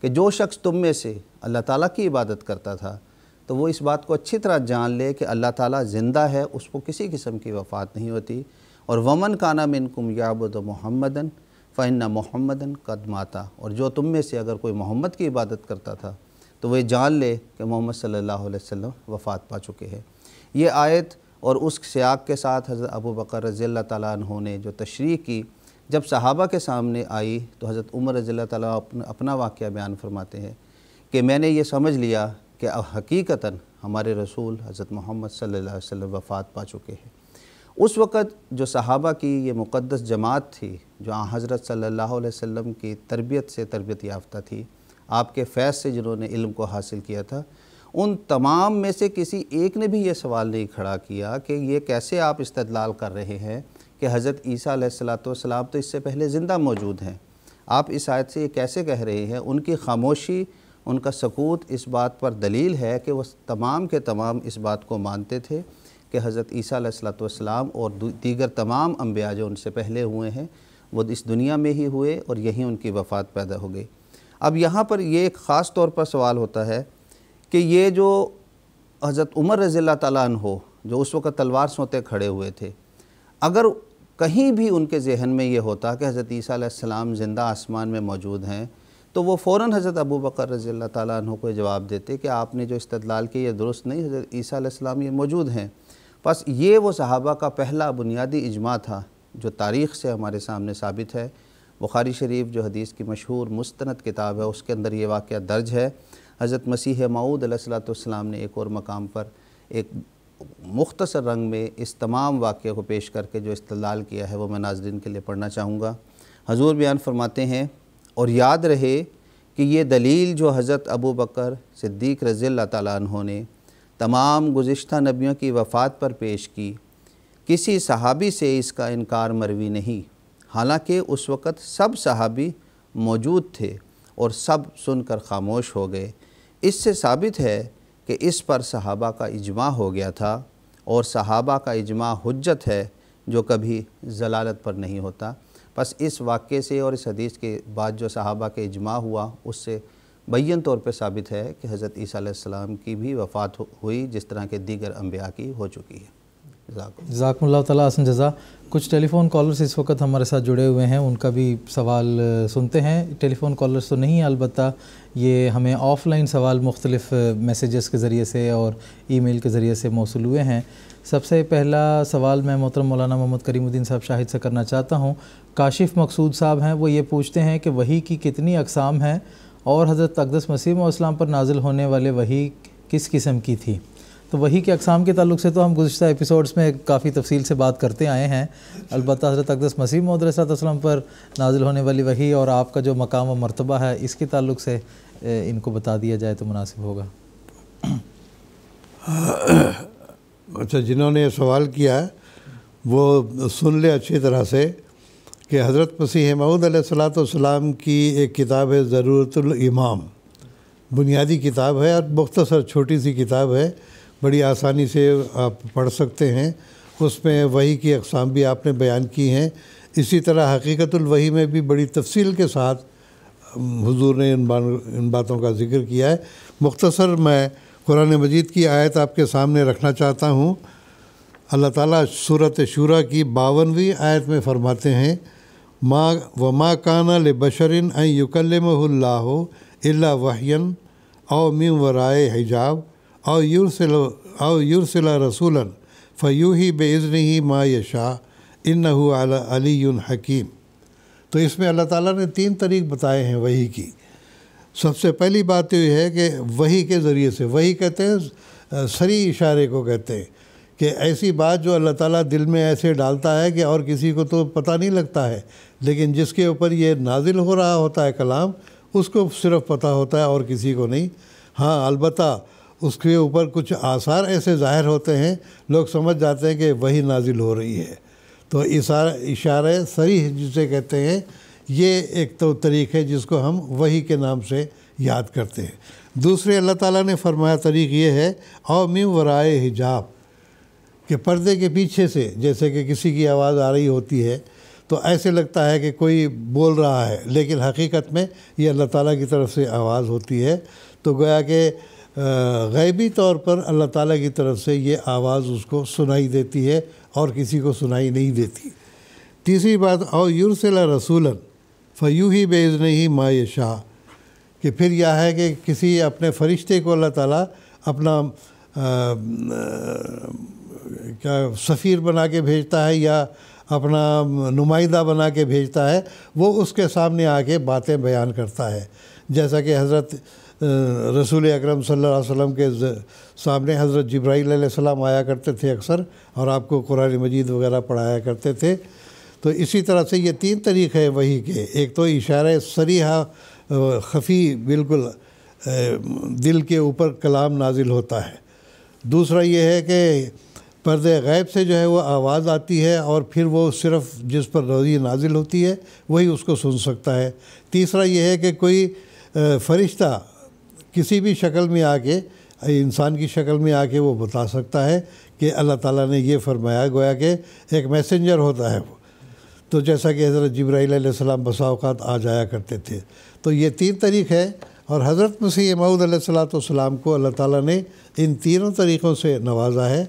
B: कि जो शख्स तुम में से अल्लाह ताला की इबादत करता था तो वो इस बात को अच्छी तरह जान ले कि अल्लाह ताला ज़िंदा है उसको किसी किस्म की वफ़ात नहीं होती और वमन काना मिनकुम याबद मोहम्मदन फ़ैन्ना मोहम्मदन कदमाता और जो तुम में से अगर कोई मोहम्मद की इबादत करता था तो वह जान ले कि मोहम्मद सल्ला अलैहि वफ़ात पा चुके हैं ये आयत और उस सियाक के साथ हज़रत अबू बकर रज़ी तु ने जो तशरी की जब सहाबा के सामने आई तो हज़रत उमर रज़ी तु अपना वाक़ बयान फरमाते हैं कि मैंने ये समझ लिया कि अब हकीकता हमारे रसूल हज़रत मोहम्मद सल्लल्लाहु अलैहि वसल्लम वफ़ात पा चुके हैं उस वक़्त जो सहाबा की ये मुक़दस जमात थी जो आ हज़रत सल्लल्लाहु अलैहि वसल्लम की तरबियत से तरबियत याफ्ता थी आपके फैज़ से जिन्होंने इल्म को हासिल किया था उन तमाम में से किसी एक ने भी ये सवाल नहीं खड़ा किया कि ये कैसे आप इस्तलाल कर रहे हैं कि हज़रत ईसा सलाम तो इससे पहले ज़िंदा मौजूद हैं आप इस आयत से ये कैसे कह रहे हैं उनकी खामोशी उनका सकूत इस बात पर दलील है कि वह तमाम के तमाम इस बात को मानते थे कि हज़रत ईसा सलाम और दीगर तमाम अम्बिया जो उनसे पहले हुए हैं वो इस दुनिया में ही हुए और यहीं उनकी वफ़ात पैदा हो गई अब यहाँ पर ये एक ख़ास तौर पर सवाल होता है कि ये जो हज़रत उमर रज़ी तन हो जो उस वक़्त तलवार सोते खड़े हुए थे अगर कहीं भी उनके जहन में ये होता कि हज़रत ईसा जिंदा आसमान में मौजूद हैं तो वो फ़ौर हज़रत अबू बकर रज़ी तु को जवाब देते कि आपने जो इस्तलाल किया ये दुरुस्त नहीं हज़रत ईसीम ये मौजूद हैं बस ये वो सहाबा का पहला बुनियादी इजमा था जो तारीख़ से हमारे सामने साबित है बुखारी शरीफ जो हदीस की मशहूर मुस्तनद किताब है उसके अंदर ये वाक़ दर्ज है हज़रत मसीह मऊद सलाम ने एक और मकाम पर एक मुख्तसर रंग में इस तमाम वाक़ को पेश करके जो इस्तलाल किया है वह मैं नाजरन के लिए पढ़ना चाहूँगा हजूर बयान फरमाते हैं और याद रहे कि ये दलील जो हज़रत अबू बकर सिद्दीक रज़ी अल्लाह ने तमाम गुज्त नबियों की वफ़ात पर पेश की किसी सहाबी से इसका इनकार मरवी नहीं हालांकि उस वक़्त सब सहाबी मौजूद थे और सब सुनकर खामोश हो गए इससे साबित है कि इस पर सहाबा का इजमा हो गया था और सहाबा का इजमा हजत है जो कभी जलालत पर नहीं होता बस इस वाक्य से और इस हदीस के बाद जो सहाबा के इजमा हुआ उससे बैन तौर पर साबित है कि हज़रत ईसीम की भी वफ़ात हुई जिस तरह के दीगर अम्बिया की हो चुकी है
A: जजाकम्ला तसन जजा कुछ टेलीफ़ोन कॉलर्स इस वक्त हमारे साथ जुड़े हुए हैं उनका भी सवाल सुनते हैं टेलीफ़ोन कॉलर्स तो नहीं अलबत् ये हमें ऑफ़लाइन सवाल मुख्तलिफ मैसेज़ के ज़रिए से और ई मेल के ज़रिए से मौसू हुए हैं सबसे पहला सवाल मैं मोहतरम मौलाना मोहम्मद करीमुद्दीन साहब शाहिद से करना चाहता हूँ काशिफ मकसूद साहब हैं वो ये पूछते हैं कि वही की कितनी अकसाम हैं और हज़रत अकदस मसीम इस्लाम पर नाजिल होने वाले वही किस किस्म की थी तो वही के अकसाम के ताल्लुक से तो हम गुज्त एपिसोड्स में काफ़ी तफसील से बात करते आए हैं अलबत् हज़रत अकदस मसीह मदरसम पर नाजिल होने वाली वही और आपका जो मकाम व मरतबा है इसके ताल्लुक से इनको
C: बता दिया जाए तो मुनासिब होगा अच्छा जिन्होंने सवाल किया वो सुन ले अच्छी तरह से कि हज़रत मसीह महूद सलाम की एक किताब है ज़रूरतुलमाम बुनियादी किताब है और मुख्तसर छोटी सी किताब है बड़ी आसानी से आप पढ़ सकते हैं उसमें वही की अकसाम भी आपने बयान की हैं इसी तरह वही में भी बड़ी तफसील के साथ हम्म, हुजूर ने इन इन बातों का जिक्र किया है मुख्तसर मैं कुरान मजीद की आयत आपके सामने रखना चाहता हूँ अल्लाह ताला सूरत शुरा की बावनवीं आयत में फ़रमाते हैं माँ व माँ काना ले बशरिन युकल्ला अल्ला वाहन औ मिम राय हिजाब औ युरसिल रसूलन फ़यू ही बेज़न ही माँ यशा इन अली हकीम तो इसमें अल्लाह ताला ने तीन तरीक़ बताए हैं वही की सबसे पहली बात तो ये है कि वही के ज़रिए से वही कहते हैं सरी इशारे को कहते हैं कि ऐसी बात जो अल्लाह ताला दिल में ऐसे डालता है कि और किसी को तो पता नहीं लगता है लेकिन जिसके ऊपर ये नाजिल हो रहा होता है कलाम उसको सिर्फ पता होता है और किसी को नहीं हाँ अलबत् उसके ऊपर कुछ आसार ऐसे ज़ाहिर होते हैं लोग समझ जाते हैं कि वही नाजिल हो रही है तो इशारे सरी जिसे कहते हैं ये एक तो तरीक़ है जिसको हम वही के नाम से याद करते हैं दूसरे अल्लाह ताला ने फरमाया तरीक़ ये है और मिम वराए हिजाब के पर्दे के पीछे से जैसे कि किसी की आवाज़ आ रही होती है तो ऐसे लगता है कि कोई बोल रहा है लेकिन हकीकत में ये अल्लाह ताला की तरफ से आवाज़ होती है तो गोया कि गैबी तौर पर अल्लाह ताला की तरफ से ये आवाज़ उसको सुनाई देती है और किसी को सुनाई नहीं देती तीसरी बात और यूरसला रसूलन फ़यू ही बेज नहीं माय शाह कि फिर यह है कि किसी अपने फरिश्ते को अल्लाह ताला अपना आ, क्या सफ़ीर बना के भेजता है या अपना नुमाइंदा बना के भेजता है वो उसके सामने आके बातें बयान करता है जैसा कि हज़रत रसूल अकरम सल्लल्लाहु अलैहि वसल्लम के सामने हज़रत जब्राईल आया करते थे अक्सर और आपको कुरान मजीद वगैरह पढ़ाया करते थे तो इसी तरह से ये तीन तरीक़े हैं वही के एक तो इशारे सरीहा खफी बिल्कुल दिल के ऊपर कलाम नाजिल होता है दूसरा ये है कि पर्द गैब से जो है वो आवाज़ आती है और फिर वो सिर्फ जिस पर रोज़ी नाजिल होती है वही उसको सुन सकता है तीसरा ये है कि कोई फरिश्ता किसी भी शक्ल में आके इंसान की शक्ल में आके वो बता सकता है कि अल्लाह ताला ने ये फरमाया गोया कि एक मैसेंजर होता है वो तो जैसा कि हज़रत जब्राईसम बसाओकात आ जाया करते थे तो ये तीन तरीक़ है और हज़रत मसीह सलाम को अल्लाह ताला ने इन तीनों तरीक़ों से नवाजा है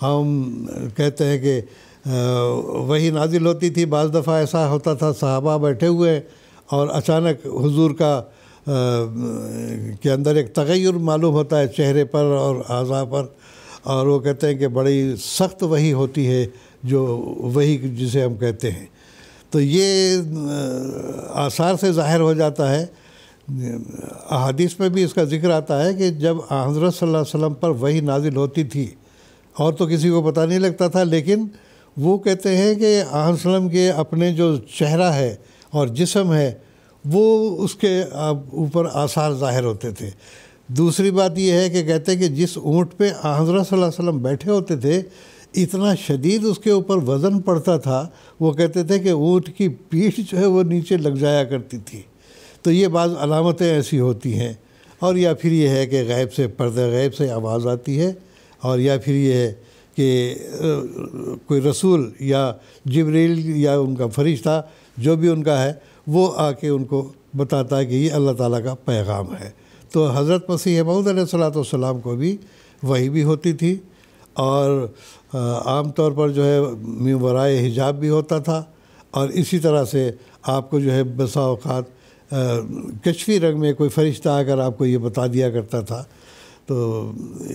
C: हम कहते हैं कि वही नाजिल होती थी बाज़ दफ़ा ऐसा होता था सहाबा बैठे हुए और अचानक हुजूर का आ, के अंदर एक तगैर मालूम होता है चेहरे पर और आज़ा पर और वो कहते हैं कि बड़ी सख्त वही होती है जो वही जिसे हम कहते हैं तो ये आसार से ज़ाहिर हो जाता है अहादीस में भी इसका जिक्र आता है कि जब हज़रत सल्लल्लाहु अलैहि वसल्लम पर वही नाजिल होती थी और तो किसी को पता नहीं लगता था लेकिन वो कहते हैं कि आसलम के अपने जो चेहरा है और जिसम है वो उसके ऊपर आसार ज़ाहिर होते थे दूसरी बात यह है कि कहते हैं कि जिस ऊँट पर हज़रत वसल्लम बैठे होते थे इतना शदीद उसके ऊपर वज़न पड़ता था वो कहते थे कि ऊँट की पीठ जो है वो नीचे लग जाया करती थी तो ये बाज़तें अलामतें ऐसी होती हैं और या फिर ये है कि गैब से पर्दा गैब से आवाज़ आती है और या फिर ये है कि कोई रसूल या जबरील या उनका फरिश्ता जो भी उनका है वो आके उनको बताता है कि ये अल्लाह ताला का पैगाम है तो हज़रत मसीह महूद सलाम को भी वही भी होती थी और आम तौर पर जो है वराय हिजाब भी होता था और इसी तरह से आपको जो है बसा अवत कशफी रंग में कोई फरिश्ता आकर आपको ये बता दिया करता था तो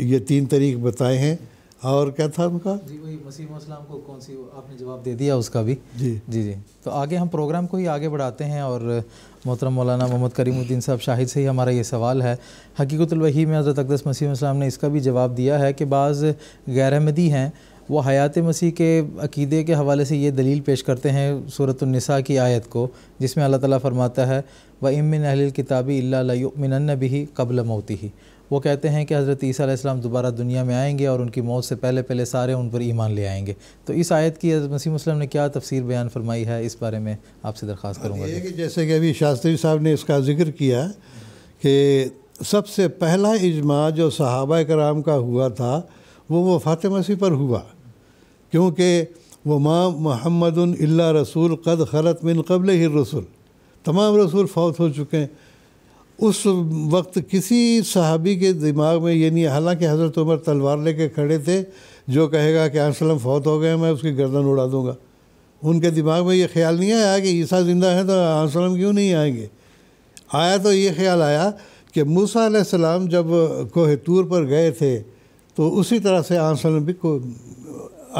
C: ये तीन तरीक बताए हैं और क्या था उनका
A: जी वही मसीह असलम को कौन सी आपने जवाब दे दिया
C: उसका भी जी जी जी तो आगे हम प्रोग्राम
A: को ही आगे बढ़ाते हैं और मोहतरम मौलाना मोहम्मद करीमुद्दीन साहब शाहिद से ही हमारा ये सवाल है हकीकतलवही में हज़रत अकदस मसीह ने इसका भी जवाब दिया है कि बाज़ गैरहमदी हैं वो हयात मसीह के अकीदे के हवाले से ये दलील पेश करते हैं सूरतनसा की आयत को जिसमें अल्लाह ताली फरमाता है व इमिन अहिल किताबी अल्लामिन ही कबल मोती ही वो कहते हैं कि हज़रत ईसा दोबारा दुनिया में आएंगे और उनकी मौत से पहले पहले सारे उन पर ईमान ले आएंगे तो इस आयत की मसीम ने क्या तफसीर बयान फरमाई है इस बारे में आपसे दरख्वास्त करूँगा
C: कि जैसे कि अभी शास्त्री साहब ने इसका जिक्र किया कि सबसे पहला इजमा जो सहाबा कराम का हुआ था वो वो फातिम मसीह पर हुआ क्योंकि वो माँ महमद रसूल कद खलत मिन कबल ही रसूल तमाम रसूल फौत हो चुके हैं उस वक्त किसी सहाबी के दिमाग में ये नहीं हालांकि हज़रत उमर तलवार लेके खड़े थे जो कहेगा कि आसलम फौत हो गए मैं उसकी गर्दन उड़ा दूँगा उनके दिमाग में ये ख्याल नहीं आया कि ईसा ज़िंदा है तो आसलम क्यों नहीं आएंगे आया तो ये ख्याल आया कि मूसा सलाम जब कोहतूर पर गए थे तो उसी तरह से आसलम भी को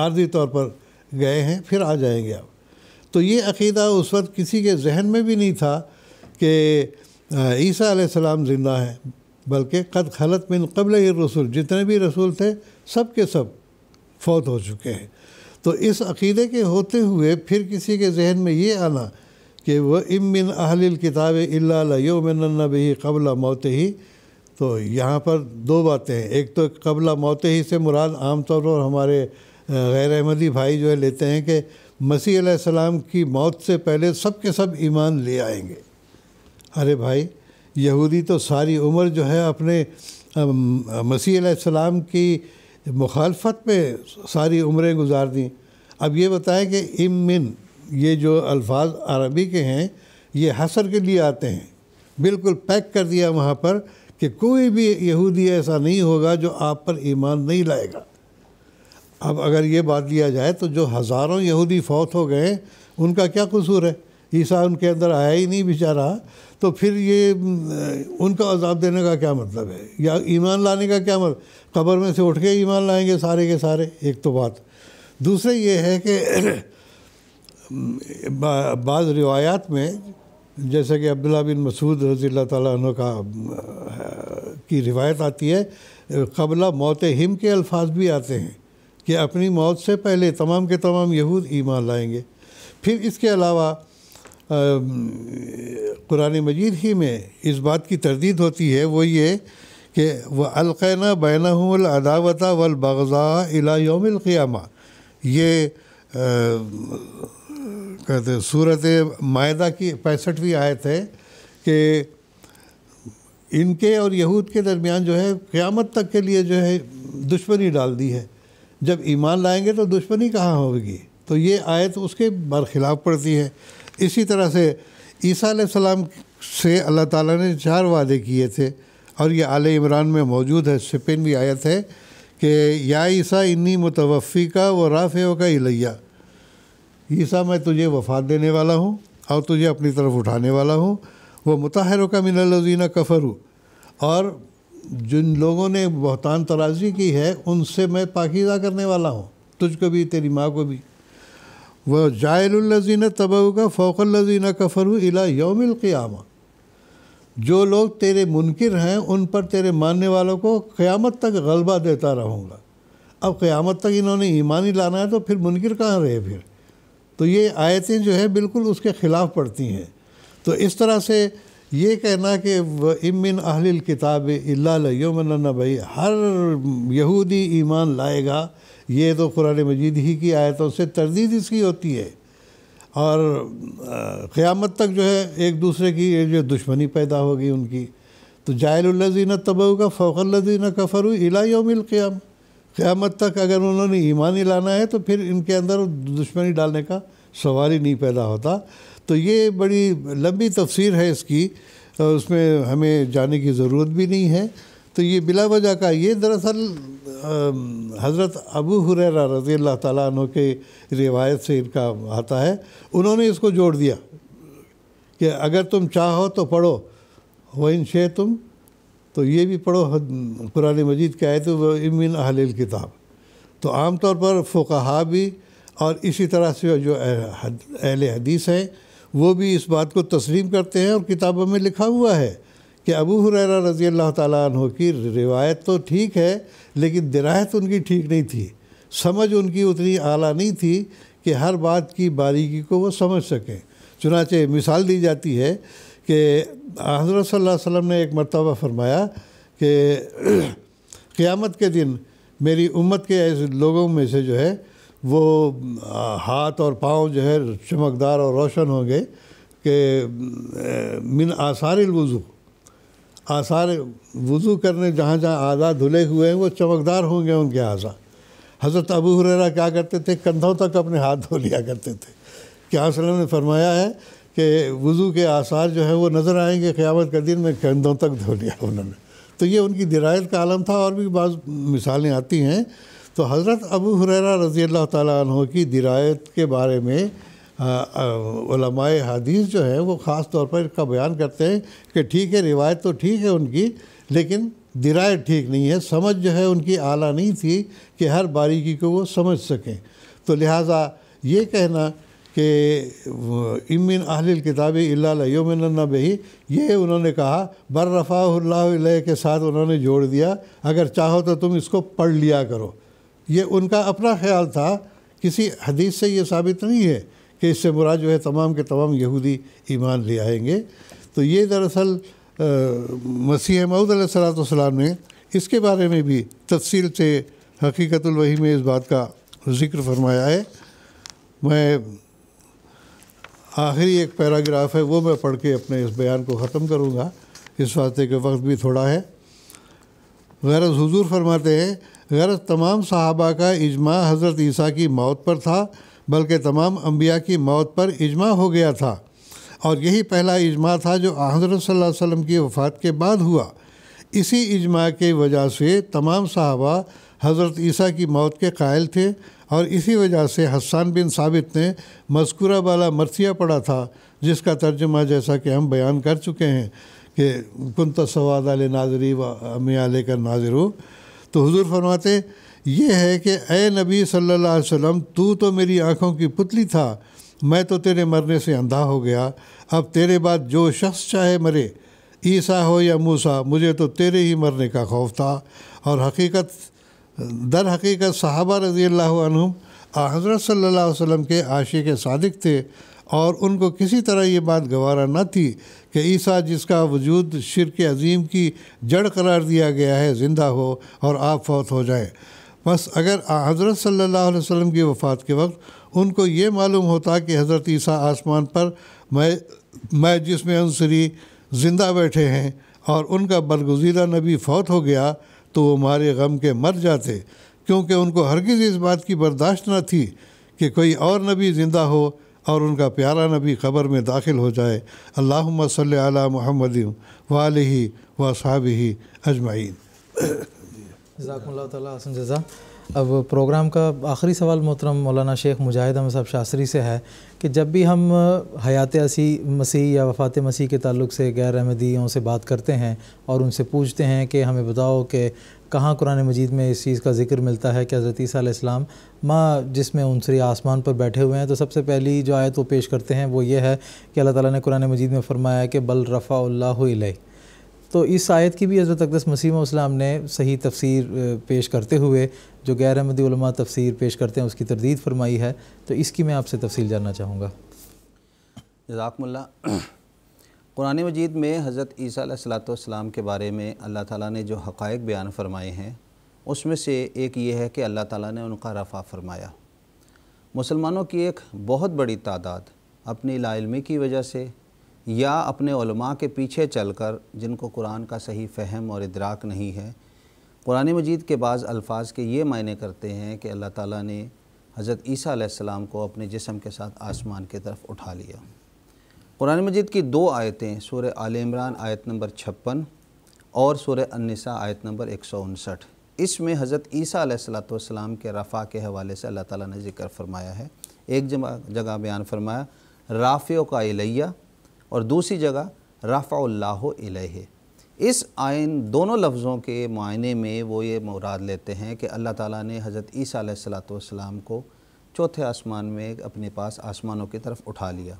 C: आर्जी तौर पर गए हैं फिर आ जाएंगे आप तो ये अकीदा उस वक्त किसी के जहन में भी नहीं था कि ईसा आसमाम ज़िंदा हैं बल्कि कद खलत बिन कबल रसूल जितने भी रसूल थे सब के सब फौत हो चुके हैं तो इस अकीदे के होते हुए फिर किसी के जहन में ये आना कि वह इमिन अहल किताब इलामन क़बल मौत ही तो यहाँ पर दो बातें हैं एक तो कबला मौत ही से मुराद आम तौर पर हमारे गैर अहमदी भाई जो है लेते हैं कि मसीह सलाम की मौत से पहले सब के सब ईमान ले आएंगे अरे भाई यहूदी तो सारी उम्र जो है अपने मसीह सलाम की मुखालफत में सारी उम्रें गुजार दी अब ये बताएं कि इम मिन ये जो अल्फाज अरबी के हैं ये हसर के लिए आते हैं बिल्कुल पैक कर दिया वहाँ पर कि कोई भी यहूदी ऐसा नहीं होगा जो आप पर ईमान नहीं लाएगा अब अगर ये बात लिया जाए तो जो हज़ारों यहूदी फौत हो गए उनका क्या कसूर है ईसा उनके अंदर आया ही नहीं बेचारा तो फिर ये उनका अजाब देने का क्या मतलब है या ईमान लाने का क्या मतलब कब्र में से उठ के ईमान लाएंगे सारे के सारे एक तो बात दूसरे ये है कि बाज़ रिवायात में जैसे कि अब्दुल्ला बिन मसूद रजी तु का की रिवायत आती है कबला मौत हिम के अल्फाज भी आते हैं कि अपनी मौत से पहले तमाम के तमाम यहूद ईमान लाएंगे फिर इसके अलावा कुरान मजीद ही में इस बात की तरदीद होती है वो ये कि वह अलकैना बैनदावत वलबाज़ा अला ये कहते सूरत माहा की पैंसठवीं आयत है कि इनके और यहूद के दरमियान जो है क़्यामत तक के लिए जो है दुश्मनी डाल दी है जब ईमान लाएंगे तो दुश्मनी कहाँ होगी तो ये आयत उसके बरखिलाफ़ पड़ती है इसी तरह से ईसा सलाम से अल्लाह ताला ने चार वादे किए थे और ये आल इमरान में मौजूद है सिपिन भी आयत है कि या ईसा इन्नी मुतवफ़ी का व राफ़े का इलैया ईसा मैं तुझे वफात देने वाला हूँ और तुझे अपनी तरफ उठाने वाला हूँ वह मुताहर का कफ़र हूँ और जिन लोगों ने बहतान तराजी की है उनसे मैं पाकिदा करने वाला हूँ तुझको भी तेरी माँ को भी वह जायलजीन तबऊ का फ़ौकलजीन कफरू इला योमिल क़ियामा जो लोग तेरे मुनकर हैं उन पर तेरे मानने वालों को क़्यामत तक गलबा देता रहूँगा अब क़्यामत तक इन्होंने ईमान ही लाना है तो फिर मुनकर कहाँ रहे फिर तो ये आयतें जो है बिल्कुल उसके ख़िलाफ़ पड़ती हैं तो इस तरह से ये कहना कि इमिन अहल किताब इलामन भाई हर यहूदी ईमान लाएगा ये तो कुरान मजीद ही की आयतों से तरदीद इसकी होती है और क़्यामत तक जो है एक दूसरे की जो दुश्मनी पैदा होगी उनकी तो न तबऊ का फ़ौकल्लजीन कफ़रू इलायोमिल क़्याम क़्यामत तक अगर उन्होंने ईमान ही लाना है तो फिर इनके अंदर दुश्मनी डालने का सवाल ही नहीं पैदा होता तो ये बड़ी लंबी तफसीर है इसकी उसमें हमें जाने की ज़रूरत भी नहीं है तो ये बिला वजह का ये दरअसल हज़रत अबू हुर रज़ी अल्लाह तु के रिवायत से इनका आता है उन्होंने इसको जोड़ दिया कि अगर तुम चाहो तो पढ़ो इन शे तुम तो ये भी पढ़ो कुरान मजीद के आए तो इमिन अहलील किताब तो आम तौर पर फोकहा भी और इसी तरह से जो अहल हदीस हैं वो भी इस बात को तस्लीम करते हैं और किताबों में लिखा हुआ है कि अबू हुरैरा रजी अल्लाह तु की रिवायत तो ठीक है लेकिन दिरायत उनकी ठीक नहीं थी समझ उनकी उतनी आला नहीं थी कि हर बात की बारीकी को वो समझ सकें चुनाचे मिसाल दी जाती है कि हजरत सल्लल्लाहु अलैहि वसल्लम ने एक मरतबा फरमाया कि क़्यामत के दिन मेरी उम्मत के ऐसे लोगों में से जो है वो हाथ और पाँव जो है चमकदार और रोशन होंगे कि मिन आसार वज़ू आसार वज़ू करने जहाँ जहाँ आज़ा धुले हुए हैं वो चमकदार होंगे उनके आज़ा हज़रत अबू हुररा क्या करते थे कंधों तक अपने हाथ धो लिया करते थे क्या वसलम ने फरमाया है कि वज़ू के आसार जो है वो नज़र आएंगे क़्यामत के दिन में कंधों तक धो लिया उन्होंने तो ये उनकी दिरायत का आलम था और भी बाज़ मिसालें आती हैं तो हज़रत अबू हुररा रज़ी अल्लाह तु की दिरायत के बारे में उलमाए हदीस जो हैं वो ख़ास तौर पर इसका बयान करते हैं कि ठीक है रिवायत तो ठीक है उनकी लेकिन दराय ठीक नहीं है समझ जो है उनकी आला नहीं थी कि हर बारीकी को वो समझ सकें तो लिहाजा ये कहना कि इमिन अहल किताबी योमन बही ये उन्होंने कहा बर रफ़ा के साथ उन्होंने जोड़ दिया अगर चाहो तो तुम इसको पढ़ लिया करो ये उनका अपना ख्याल था किसी हदीस से ये साबित नहीं है कि इससे मुराद जो है तमाम के तमाम यहूदी ईमान ले आएंगे तो ये दरअसल मसीह सलाम ने इसके बारे में भी तफसील से हकीकतुलवही में इस बात का जिक्र फरमाया है मैं आखिरी एक पैराग्राफ है वो मैं पढ़ के अपने इस बयान को ख़त्म करूँगा इस वास्ते के वक्त भी थोड़ा है गरज हुजूर फरमाते हैं गरज तमाम सहाबा का इजमा हज़रत ईसा की मौत पर था बल्कि तमाम अम्बिया की मौत पर इजमा हो गया था और यही पहला इजमा था जो हज़रत वसल्लम की वफ़ात के बाद हुआ इसी इजमा के वजह से तमाम साहबा हज़रत ईसा की मौत के कायल थे और इसी वजह से हसान बिन साबित ने मस्कुरा वाला मरसिया पढ़ा था जिसका तर्जुमा जैसा कि हम बयान कर चुके हैं कि कुंत सवाद नाजरी व अमिया लेकर नाजिर तो हजूर फरमाते ये है कि ए नबी सल्लल्लाहु अलैहि वसल्लम तू तो मेरी आँखों की पुतली था मैं तो तेरे मरने से अंधा हो गया अब तेरे बाद जो शख्स चाहे मरे ईसा हो या मूसा मुझे तो तेरे ही मरने का खौफ था और हकीकत दर हकीकत साहबा रज़ी अल्लाम हज़रत सल्ला वम के आशे के सादिक थे और उनको किसी तरह ये बात गवारा ना थी कि ईसा जिसका वजूद शिरक अजीम की जड़ करार दिया गया है ज़िंदा हो और आप फौत हो जाए बस अगर हज़रत सल्लल्लाहु अलैहि वसल्लम की वफ़ात के वक्त उनको ये मालूम होता कि हज़रत ईसा आसमान पर मैं मैं जिसमें अंसरी ज़िंदा बैठे हैं और उनका बलगुजीरा नबी फौत हो गया तो वो मारे गम के मर जाते क्योंकि उनको हरगिज़ इस बात की बर्दाश्त न थी कि कोई और नबी ज़िंदा हो और उनका प्यारा नबी ख़बर में दाखिल हो जाए अल्लाह सल महमद वाल ही व ही अजमाइन
A: जजाकल्ला जजा
C: अब प्रोग्राम का आखिरी
A: सवाल मोहतरम मौलाना शेख मुजाहिद अहमद साहब शास्त्री से है कि जब भी हम हयात असी मसीह या वफ़ात मसीह के तल्ल से गैर अहमदियों से बात करते हैं और उनसे पूछते हैं कि हमें बताओ कि कहाँ कुरान मजीद में इस चीज़ का जिक्र मिलता है कि हज़रत माँ जिसमें उनसरी आसमान पर बैठे हुए हैं तो सबसे पहली जो आयत वो पेश करते हैं वो ये है कि अल्लाह ताली ने कुरान मजीद में फरमाया कि बल रफ़ा तो इस आयत की भी हज़रत अकदस मसीम ने सही तफसीर पेश करते हुए जो गैर अहमदी तफसीर पेश करते हैं उसकी तरदीद फरमाई है तो इसकी मैं आपसे तफसील जानना चाहूँगा
B: जजाकमल्ला कुरान मजीद में हज़रत ईसा सलाम के बारे में अल्लाह ताली ने जो हक़ बयान फरमाए हैं उसमें से एक ये है कि अल्लाह ताली ने उनका रफ़ा फरमाया मुसलमानों की एक बहुत बड़ी तादाद अपनी लामी की वजह से या अपने के पीछे चलकर जिनको कुरान का सही फहम और इदराक नहीं है कुरान मजीद के बाद अल्फाज के ये मायने करते हैं कि अल्लाह ताला ने हज़रत ईसा आसमाम को अपने जिसम के साथ आसमान की तरफ उठा लिया कुरान मजीद की दो आयतें सूर आल इमरान आयत नंबर छप्पन और सूर अनसा आयत नंबर एक सौ उनसठ इसमें हज़रत ईसा के रफ़ा के हवाले से अल्लाह ताला ने ज़िक्र फरमाया है एक जगह बयान फरमाया राफ़ियों का इलैया और दूसरी जगह रफ़ाल्लाह इस आयन दोनों लफ्ज़ों के मायने में वो ये मुराद लेते हैं कि अल्लाह ताला ने हज़रत ईसा सलाम को चौथे आसमान में अपने पास आसमानों की तरफ उठा लिया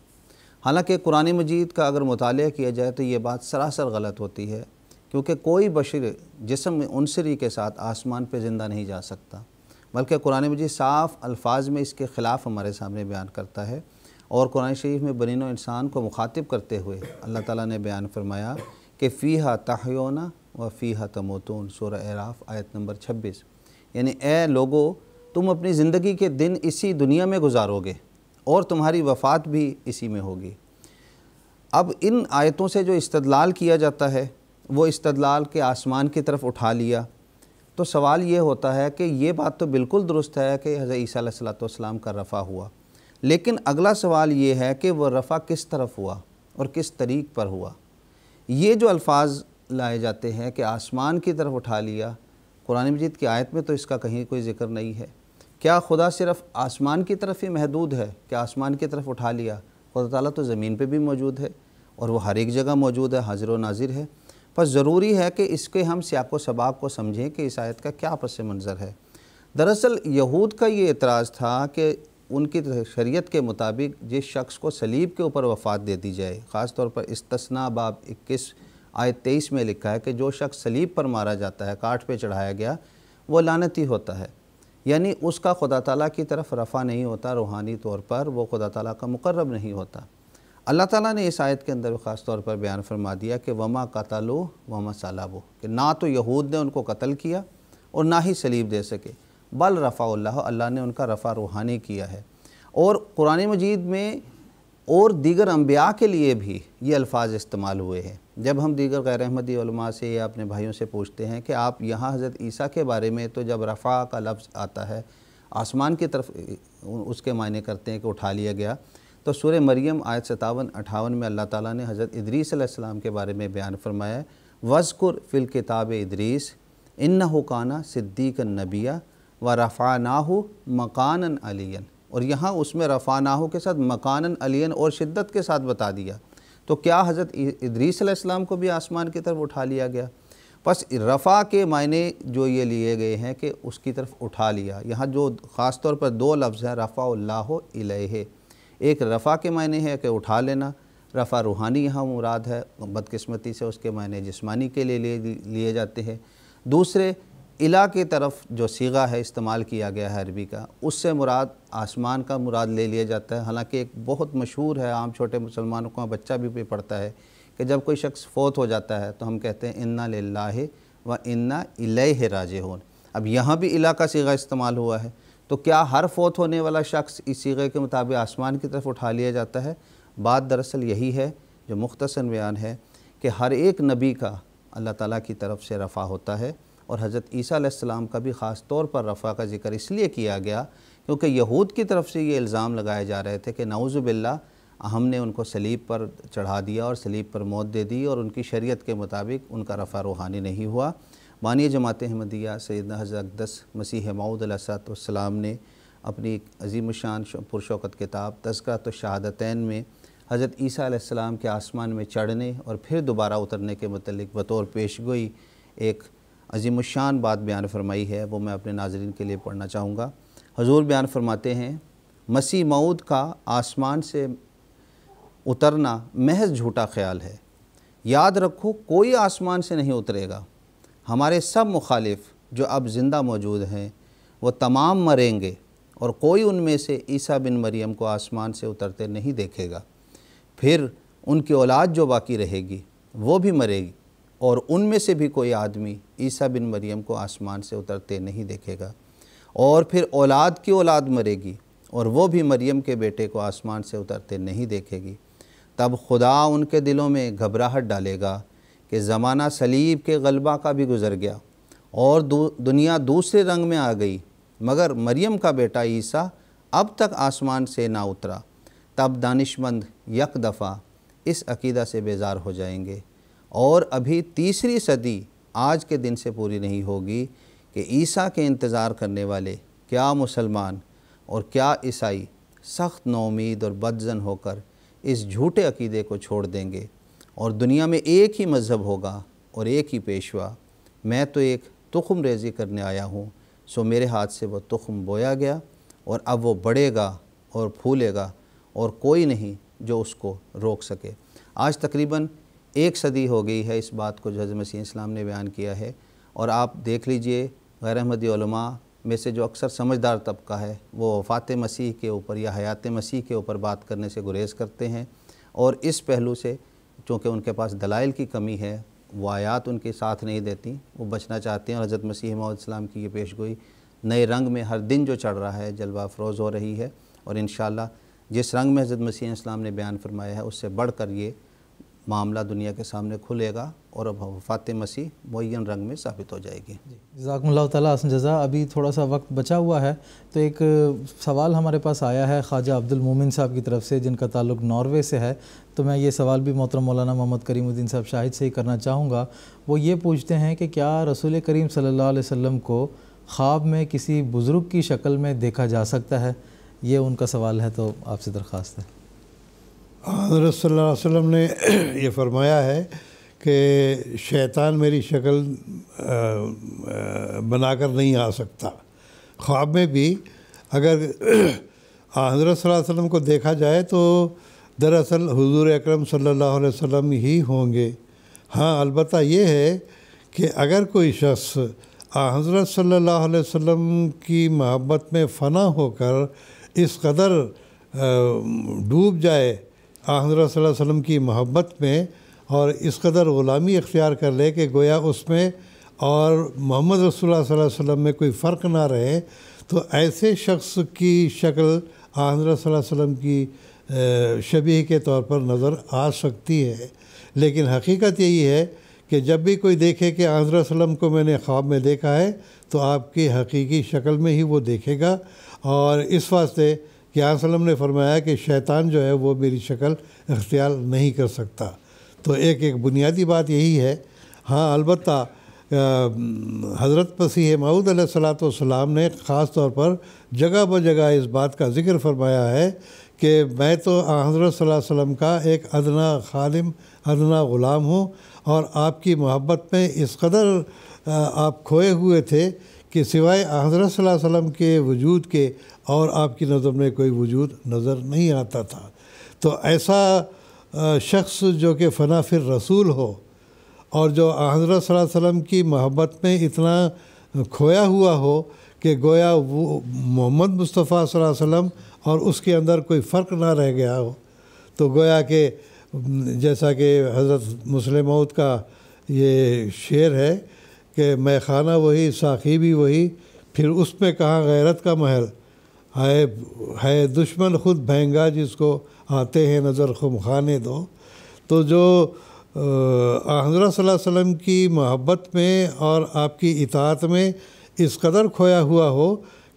B: हालांकि कुरान मजीद का अगर मुताल किया जाए तो ये बात सरासर गलत होती है क्योंकि कोई बशर जिसम उनसरी के साथ आसमान पर ज़िंदा नहीं जा सकता बल्कि कुरान मजीद साफ़ अल्फाज में इसके ख़िलाफ़ हमारे सामने बयान करता है और कुरान शरीफ में बनिन इंसान को मुखातिब करते हुए अल्लाह ताला ने बयान फरमाया कि फ़ीहा तहयोना व फ़ीहा तमोतून शोर एराफ़ आयत नंबर छब्बीस यानी ए लोगो तुम अपनी ज़िंदगी के दिन इसी दुनिया में गुजारोगे और तुम्हारी वफ़ात भी इसी में होगी अब इन आयतों से जो इस्तदलाल किया जाता है वो इस्तदलाल के आसमान की तरफ उठा लिया तो सवाल ये होता है कि ये बात तो बिल्कुल दुरुस्त है कि हज़रत ईसी सलाम का रफ़ा हुआ लेकिन अगला सवाल ये है कि वह रफ़ा किस तरफ हुआ और किस तरीक़ पर हुआ ये जो अल्फाज लाए जाते हैं कि आसमान की तरफ उठा लिया कुरान मजीद की आयत में तो इसका कहीं कोई ज़िक्र नहीं है क्या खुदा सिर्फ आसमान की तरफ ही महदूद है कि आसमान की तरफ उठा लिया खुदा ताला तो ज़मीन पे भी मौजूद है और वो हर एक जगह मौजूद है हाजिर व नाजिर है पर ज़रूरी है कि इसके हम सियाक सबाक को समझें कि इस आयत का क्या पस मंज़र है दरअसल यहूद का ये एतराज़ था कि उनकी तो शरीयत के मुताबिक जिस शख्स को सलीब के ऊपर वफ़ात दे दी जाए ख़ास तौर पर इस्तना बाब इक्कीस आय तेईस में लिखा है कि जो शख्स सलीब पर मारा जाता है काठ पे चढ़ाया गया वो लानती होता है यानी उसका खुदा ताला की तरफ रफ़ा नहीं होता रूहानी तौर पर वो खुदा ताला का मुकर्रब नहीं होता अल्लाह ताला ने इस आयत के अंदर ख़ास तौर पर बयान फरमा दिया कि वमा कतलो वमा सलाबो कि ना तो यहूद ने उनको कत्ल किया और ना ही सलीब दे सके बल रफ़ा अल्लाह ने उनका रफ़ा रूहानी किया है और कुरान मजीद में और दीगर अम्बिया के लिए भी ये अल्फाज इस्तेमाल हुए हैं जब हम दीगर गैर अहमदी से या अपने भाइयों से पूछते हैं कि आप यहाँ हज़रत ईसा के बारे में तो जब रफ़ा का लफ्ज़ आता है आसमान की तरफ उसके मायने करते हैं कि उठा लिया गया तो सुर मरियम आयत सतावन अठावन में अल्लाह ताला ने हज़रत इदरीसम के बारे में बयान फरमाया वज़कुर फ़िल किताब इदरीस इन हुकाना सिद्दीक नबिया व रफ़ा रफ़ानाहु मकान अलियन और यहाँ उसमें रफ़ानाहु के साथ मकान अलियन और शिद्दत के साथ बता दिया तो क्या हज़रत इद्रीसम को भी आसमान की तरफ उठा लिया गया बस रफ़ा के मायने जो ये लिए गए हैं कि उसकी तरफ उठा लिया यहाँ जो ख़ास तौर पर दो लफ्ज़ हैं रफ़ा इलह एक रफ़ा के मायने हैं कि उठा लेना रफ़ा रूहानी यहाँ मुराद है बदकस्मती से उसके मायने जिस्मानी के लिए, लिए जाते हैं दूसरे इला की तरफ जो सीगा है इस्तेमाल किया गया है अरबी का उससे मुराद आसमान का मुराद ले लिया जाता है हालांकि एक बहुत मशहूर है आम छोटे मुसलमानों का बच्चा भी पढ़ता है कि जब कोई शख्स फ़ोत हो जाता है तो हम कहते हैं इन्ना ला व इन्ना है राजे होन अब यहाँ भी इला का सीगा इस्तेमाल हुआ है तो क्या हर फ़ोत होने वाला शख्स इस सीगे के मुताबिक आसमान की तरफ उठा लिया जाता है बात दरअसल यही है जो मुख्तसर बयान है कि हर एक नबी का अल्लाह ताला की तरफ से रफ़ा होता है और हज़रत ईसीम का भी ख़ास तौर पर रफ़ा का जिक्र इसलिए किया गया क्योंकि यहूद की तरफ से ये इल्ज़ाम लगाए जा रहे थे कि नाउज़बिल्ला हमने उनको सलीब पर चढ़ा दिया और सलीब पर मौत दे दी और उनकी शरीय के मुताबिक उनका रफ़ा रूहानी नहीं हुआ मानिए जमात अहमदिया सैद हज़रदस मसीह माऊदलाम ने अपनी अजीम शान पुरशोकत किताब तस्करा तो शहादतैन में हज़रत ईसीम के आसमान में चढ़ने और फिर दोबारा उतरने के मतलब बतौर पेश गोई एक अजीमशान बात बयान फरमाई है वो मैं अपने नाजरन के लिए पढ़ना चाहूँगा हजूर बयान फरमाते हैं मसीह मऊद का आसमान से उतरना महज झूठा ख्याल है याद रखो कोई आसमान से नहीं उतरेगा हमारे सब मुखालिफ जो अब ज़िंदा मौजूद हैं वो तमाम मरेंगे और कोई उनमें से ईसा बिन मरियम को आसमान से उतरते नहीं देखेगा फिर उनकी औलाद जो बाकी रहेगी वो भी मरेगी और उनमें से भी कोई आदमी ईसा बिन मरियम को आसमान से उतरते नहीं देखेगा और फिर औलाद की औलाद मरेगी और वो भी मरियम के बेटे को आसमान से उतरते नहीं देखेगी तब खुदा उनके दिलों में घबराहट डालेगा कि ज़माना सलीब के गलबा का भी गुज़र गया और दुनिया दूसरे रंग में आ गई मगर मरियम का बेटा ईसा अब तक आसमान से ना उतरा तब दानिशमंद यक दफ़ा इस अकीदा से बेजार हो जाएंगे और अभी तीसरी सदी आज के दिन से पूरी नहीं होगी कि ईसा के इंतज़ार करने वाले क्या मुसलमान और क्या ईसाई सख्त नौमीद और बदजन होकर इस झूठे अकीदे को छोड़ देंगे और दुनिया में एक ही मज़हब होगा और एक ही पेशवा मैं तो एक तुखम रेजी करने आया हूँ सो मेरे हाथ से वह तुखम बोया गया और अब वो बढ़ेगा और फूलेगा और कोई नहीं जो उसको रोक सके आज तकरीबन एक सदी हो गई है इस बात को जज मसीह इस्लाम ने बयान किया है और आप देख लीजिए गैर अहमदीमा में से जो अक्सर समझदार तबका है वो वफ़ात मसीह के ऊपर या हयात मसीह के ऊपर बात करने से गुरेज़ करते हैं और इस पहलू से चूँकि उनके पास दलाइल की कमी है वो आयात उनके साथ नहीं देती वो बचना चाहते हैं और हज़रत मसीह मौसम की ये पेश गोई नए रंग में हर दिन जो चढ़ रहा है जलवा अफरोज़ हो रही है और इन जिस रंग में हज़रत मसीह इस्लाम ने बयान फरमाया है उससे बढ़ कर ये मामला दुनिया के सामने खुलेगा और अब वफ़ात मसीह मुन रंग में साबित हो जाएगी
A: जजाकम्ला तसन जजा अभी थोड़ा सा वक्त बचा हुआ है तो एक सवाल हमारे पास आया है ख्वाजा अब्दुल मोमिन साहब की तरफ से जिनका ताल्लुक नॉर्वे से है तो मैं ये सवाल भी मोहतरम मौलाना मोहम्मद करीमुद्दीन साहब शाहिद से ही करना चाहूँगा वो ये पूछते हैं कि क्या रसूल करीम सल्ला वम को ख्वाब में किसी बुज़ुर्ग की शक्ल में देखा जा सकता
C: है ये उनका सवाल है तो आपसे दरख्वास्त है वसल्लम ने यह फरमाया है कि शैतान मेरी शक्ल बनाकर नहीं आ सकता ख्वाब में भी अगर हजरत वसल्लम को देखा जाए तो दरअसल हुजूर अकरम सल्लल्लाहु अलैहि वसल्लम ही होंगे हाँ अलबत् ये है कि अगर कोई शख्स हजरत सल्लल्लाहु अलैहि वसल्लम की महब्बत में फ़ना होकर इस कदर डूब जाए हज़रत वसम की मोहब्बत में और इस कदर ग़ुलामी इख्तियार कर ले कि गोया उसमें और मोहम्मद रसोल्ला वसम में कोई फ़र्क ना रहे तो ऐसे शख्स की शक्ल हज़रत की शबी के तौर पर नज़र आ सकती है लेकिन हकीकत यही है कि जब भी कोई देखे कि हज़रत को मैंने ख्वाब में देखा है तो आपकी हकीकी शक्ल में ही वो देखेगा और इस वास्ते कि आसलम ने फरमाया कि शैतान जो है वो मेरी शक्ल अख्तियार नहीं कर सकता तो एक एक बुनियादी बात यही है हाँ अलबत् हज़रत पसी मऊद सलाम ने ख़ास तौर पर जगह ब जगह इस बात का जिक्र फरमाया है कि मैं तो हज़रत वसम का एक अदना खालिम अदना ग़ुलाम हूँ और आपकी मोहब्बत में इस कदर आप खोए हुए थे कि सिवाय हजरत वसम के वजूद के और आपकी नज़र में कोई वजूद नज़र नहीं आता था तो ऐसा शख्स जो कि फ़ना फिर रसूल हो और जो हजरत वसम की मोहब्बत में इतना खोया हुआ हो कि गोया वो मोहम्मद मुस्तफ़ा वसल्लम और उसके अंदर कोई फ़र्क ना रह गया हो तो गोया के जैसा कि हज़रत मुस्लिम का ये शेर है कि मैं खाना वही साखी भी वही फिर उसमें कहाँ गैरत का महल है है दुश्मन खुद भेंगा जिसको आते हैं नज़र खुम खाने दो तो जो हजरा वसम की मोहब्बत में और आपकी इतात में इस कदर खोया हुआ हो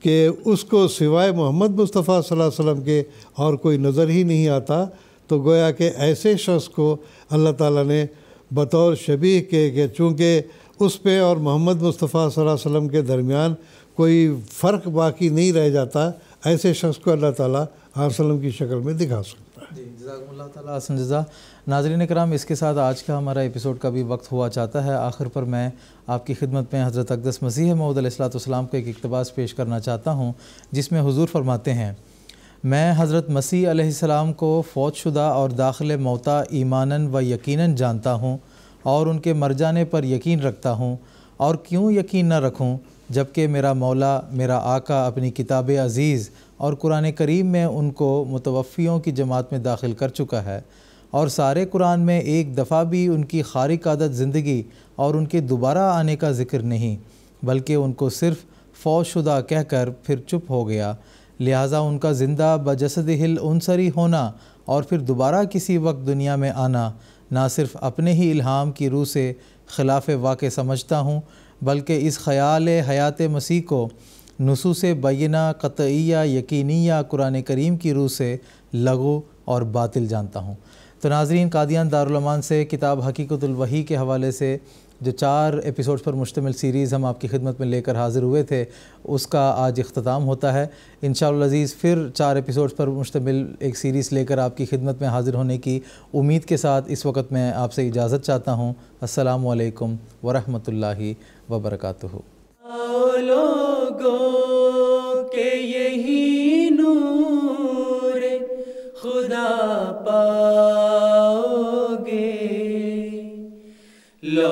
C: कि उसको सिवाय मोहम्मद मुस्तफ़ा वसम के और कोई नज़र ही नहीं आता तो गोया के ऐसे शख्स को अल्लाह ताला ने बतौर शबी के, के चूँकि उस पर और मोहम्मद मुस्तफ़ा वसल्लम के दरमियान कोई फ़र्क बाकी नहीं रह जाता ऐसे शख्स को अल्लाह ताला वसल्लम की शक्ल में दिखा सकता
A: जी जजा नाजरीन कराम इसके साथ आज का हमारा एपिसोड का भी वक्त हुआ चाहता है आखिर पर मैं आपकी खिदमत में हज़रत अकदस मसीह महूदलाम को एक इकतबास पेश करना चाहता हूँ जिसमें हुजूर फरमाते हैं मैं हज़रत मसीह को फौज शुदा और दाखिल मौता ईमानन व यकीनन जानता हूँ और उनके मर जाने पर यकीन रखता हूँ और क्यों यकीन न रखूँ जबकि मेरा मौला मेरा आका अपनी किताब अज़ीज़ और कुरान करीम में उनको मुतवफ़ियों की जमात में दाखिल कर चुका है और सारे कुरान में एक दफ़ा भी उनकी खारिक आदत ज़िंदगी और उनके दोबारा आने का ज़िक्र नहीं बल्कि उनको सिर्फ़ फौजशुदा कहकर फिर चुप हो गया लिहाजा उनका ज़िंदा बजसद हिल उनसरी होना और फिर दोबारा किसी वक्त दुनिया में आना ना सिर्फ अपने ही इल्हाम की रूह से खिलाफ वाक़ समझता हूँ बल्कि इस ख़याल हयात मसीह को नसूस बैना कतया यकीनिया कुरान करीम की रूह से लगो और बातिल जानता हूँ तो नाजरीन कादियान दारुलमान से किताब हकीकतुलवही के हवाले से जो चार एपिसोड्स पर मुश्तमिल सीरीज़ हम आपकी खिदमत में लेकर हाजिर हुए थे उसका आज अख्ताम होता है इन अज़ीज़ फिर चार एपिसोड्स पर मुश्तमिल एक सीरीज़ लेकर आपकी खिदमत में हाजिर होने की उम्मीद के साथ इस वक्त मैं आपसे इजाज़त चाहता हूँ असलकम वरहमल वबरकत खुदा पाओगे लो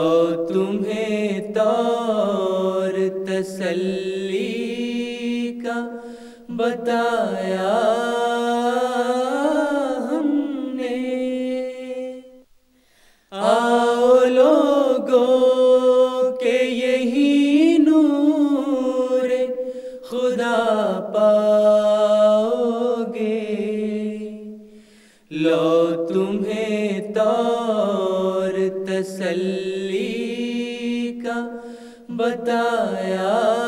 A: तुम्हें तौर तसल्ली का बताया तसल्ली का
B: बताया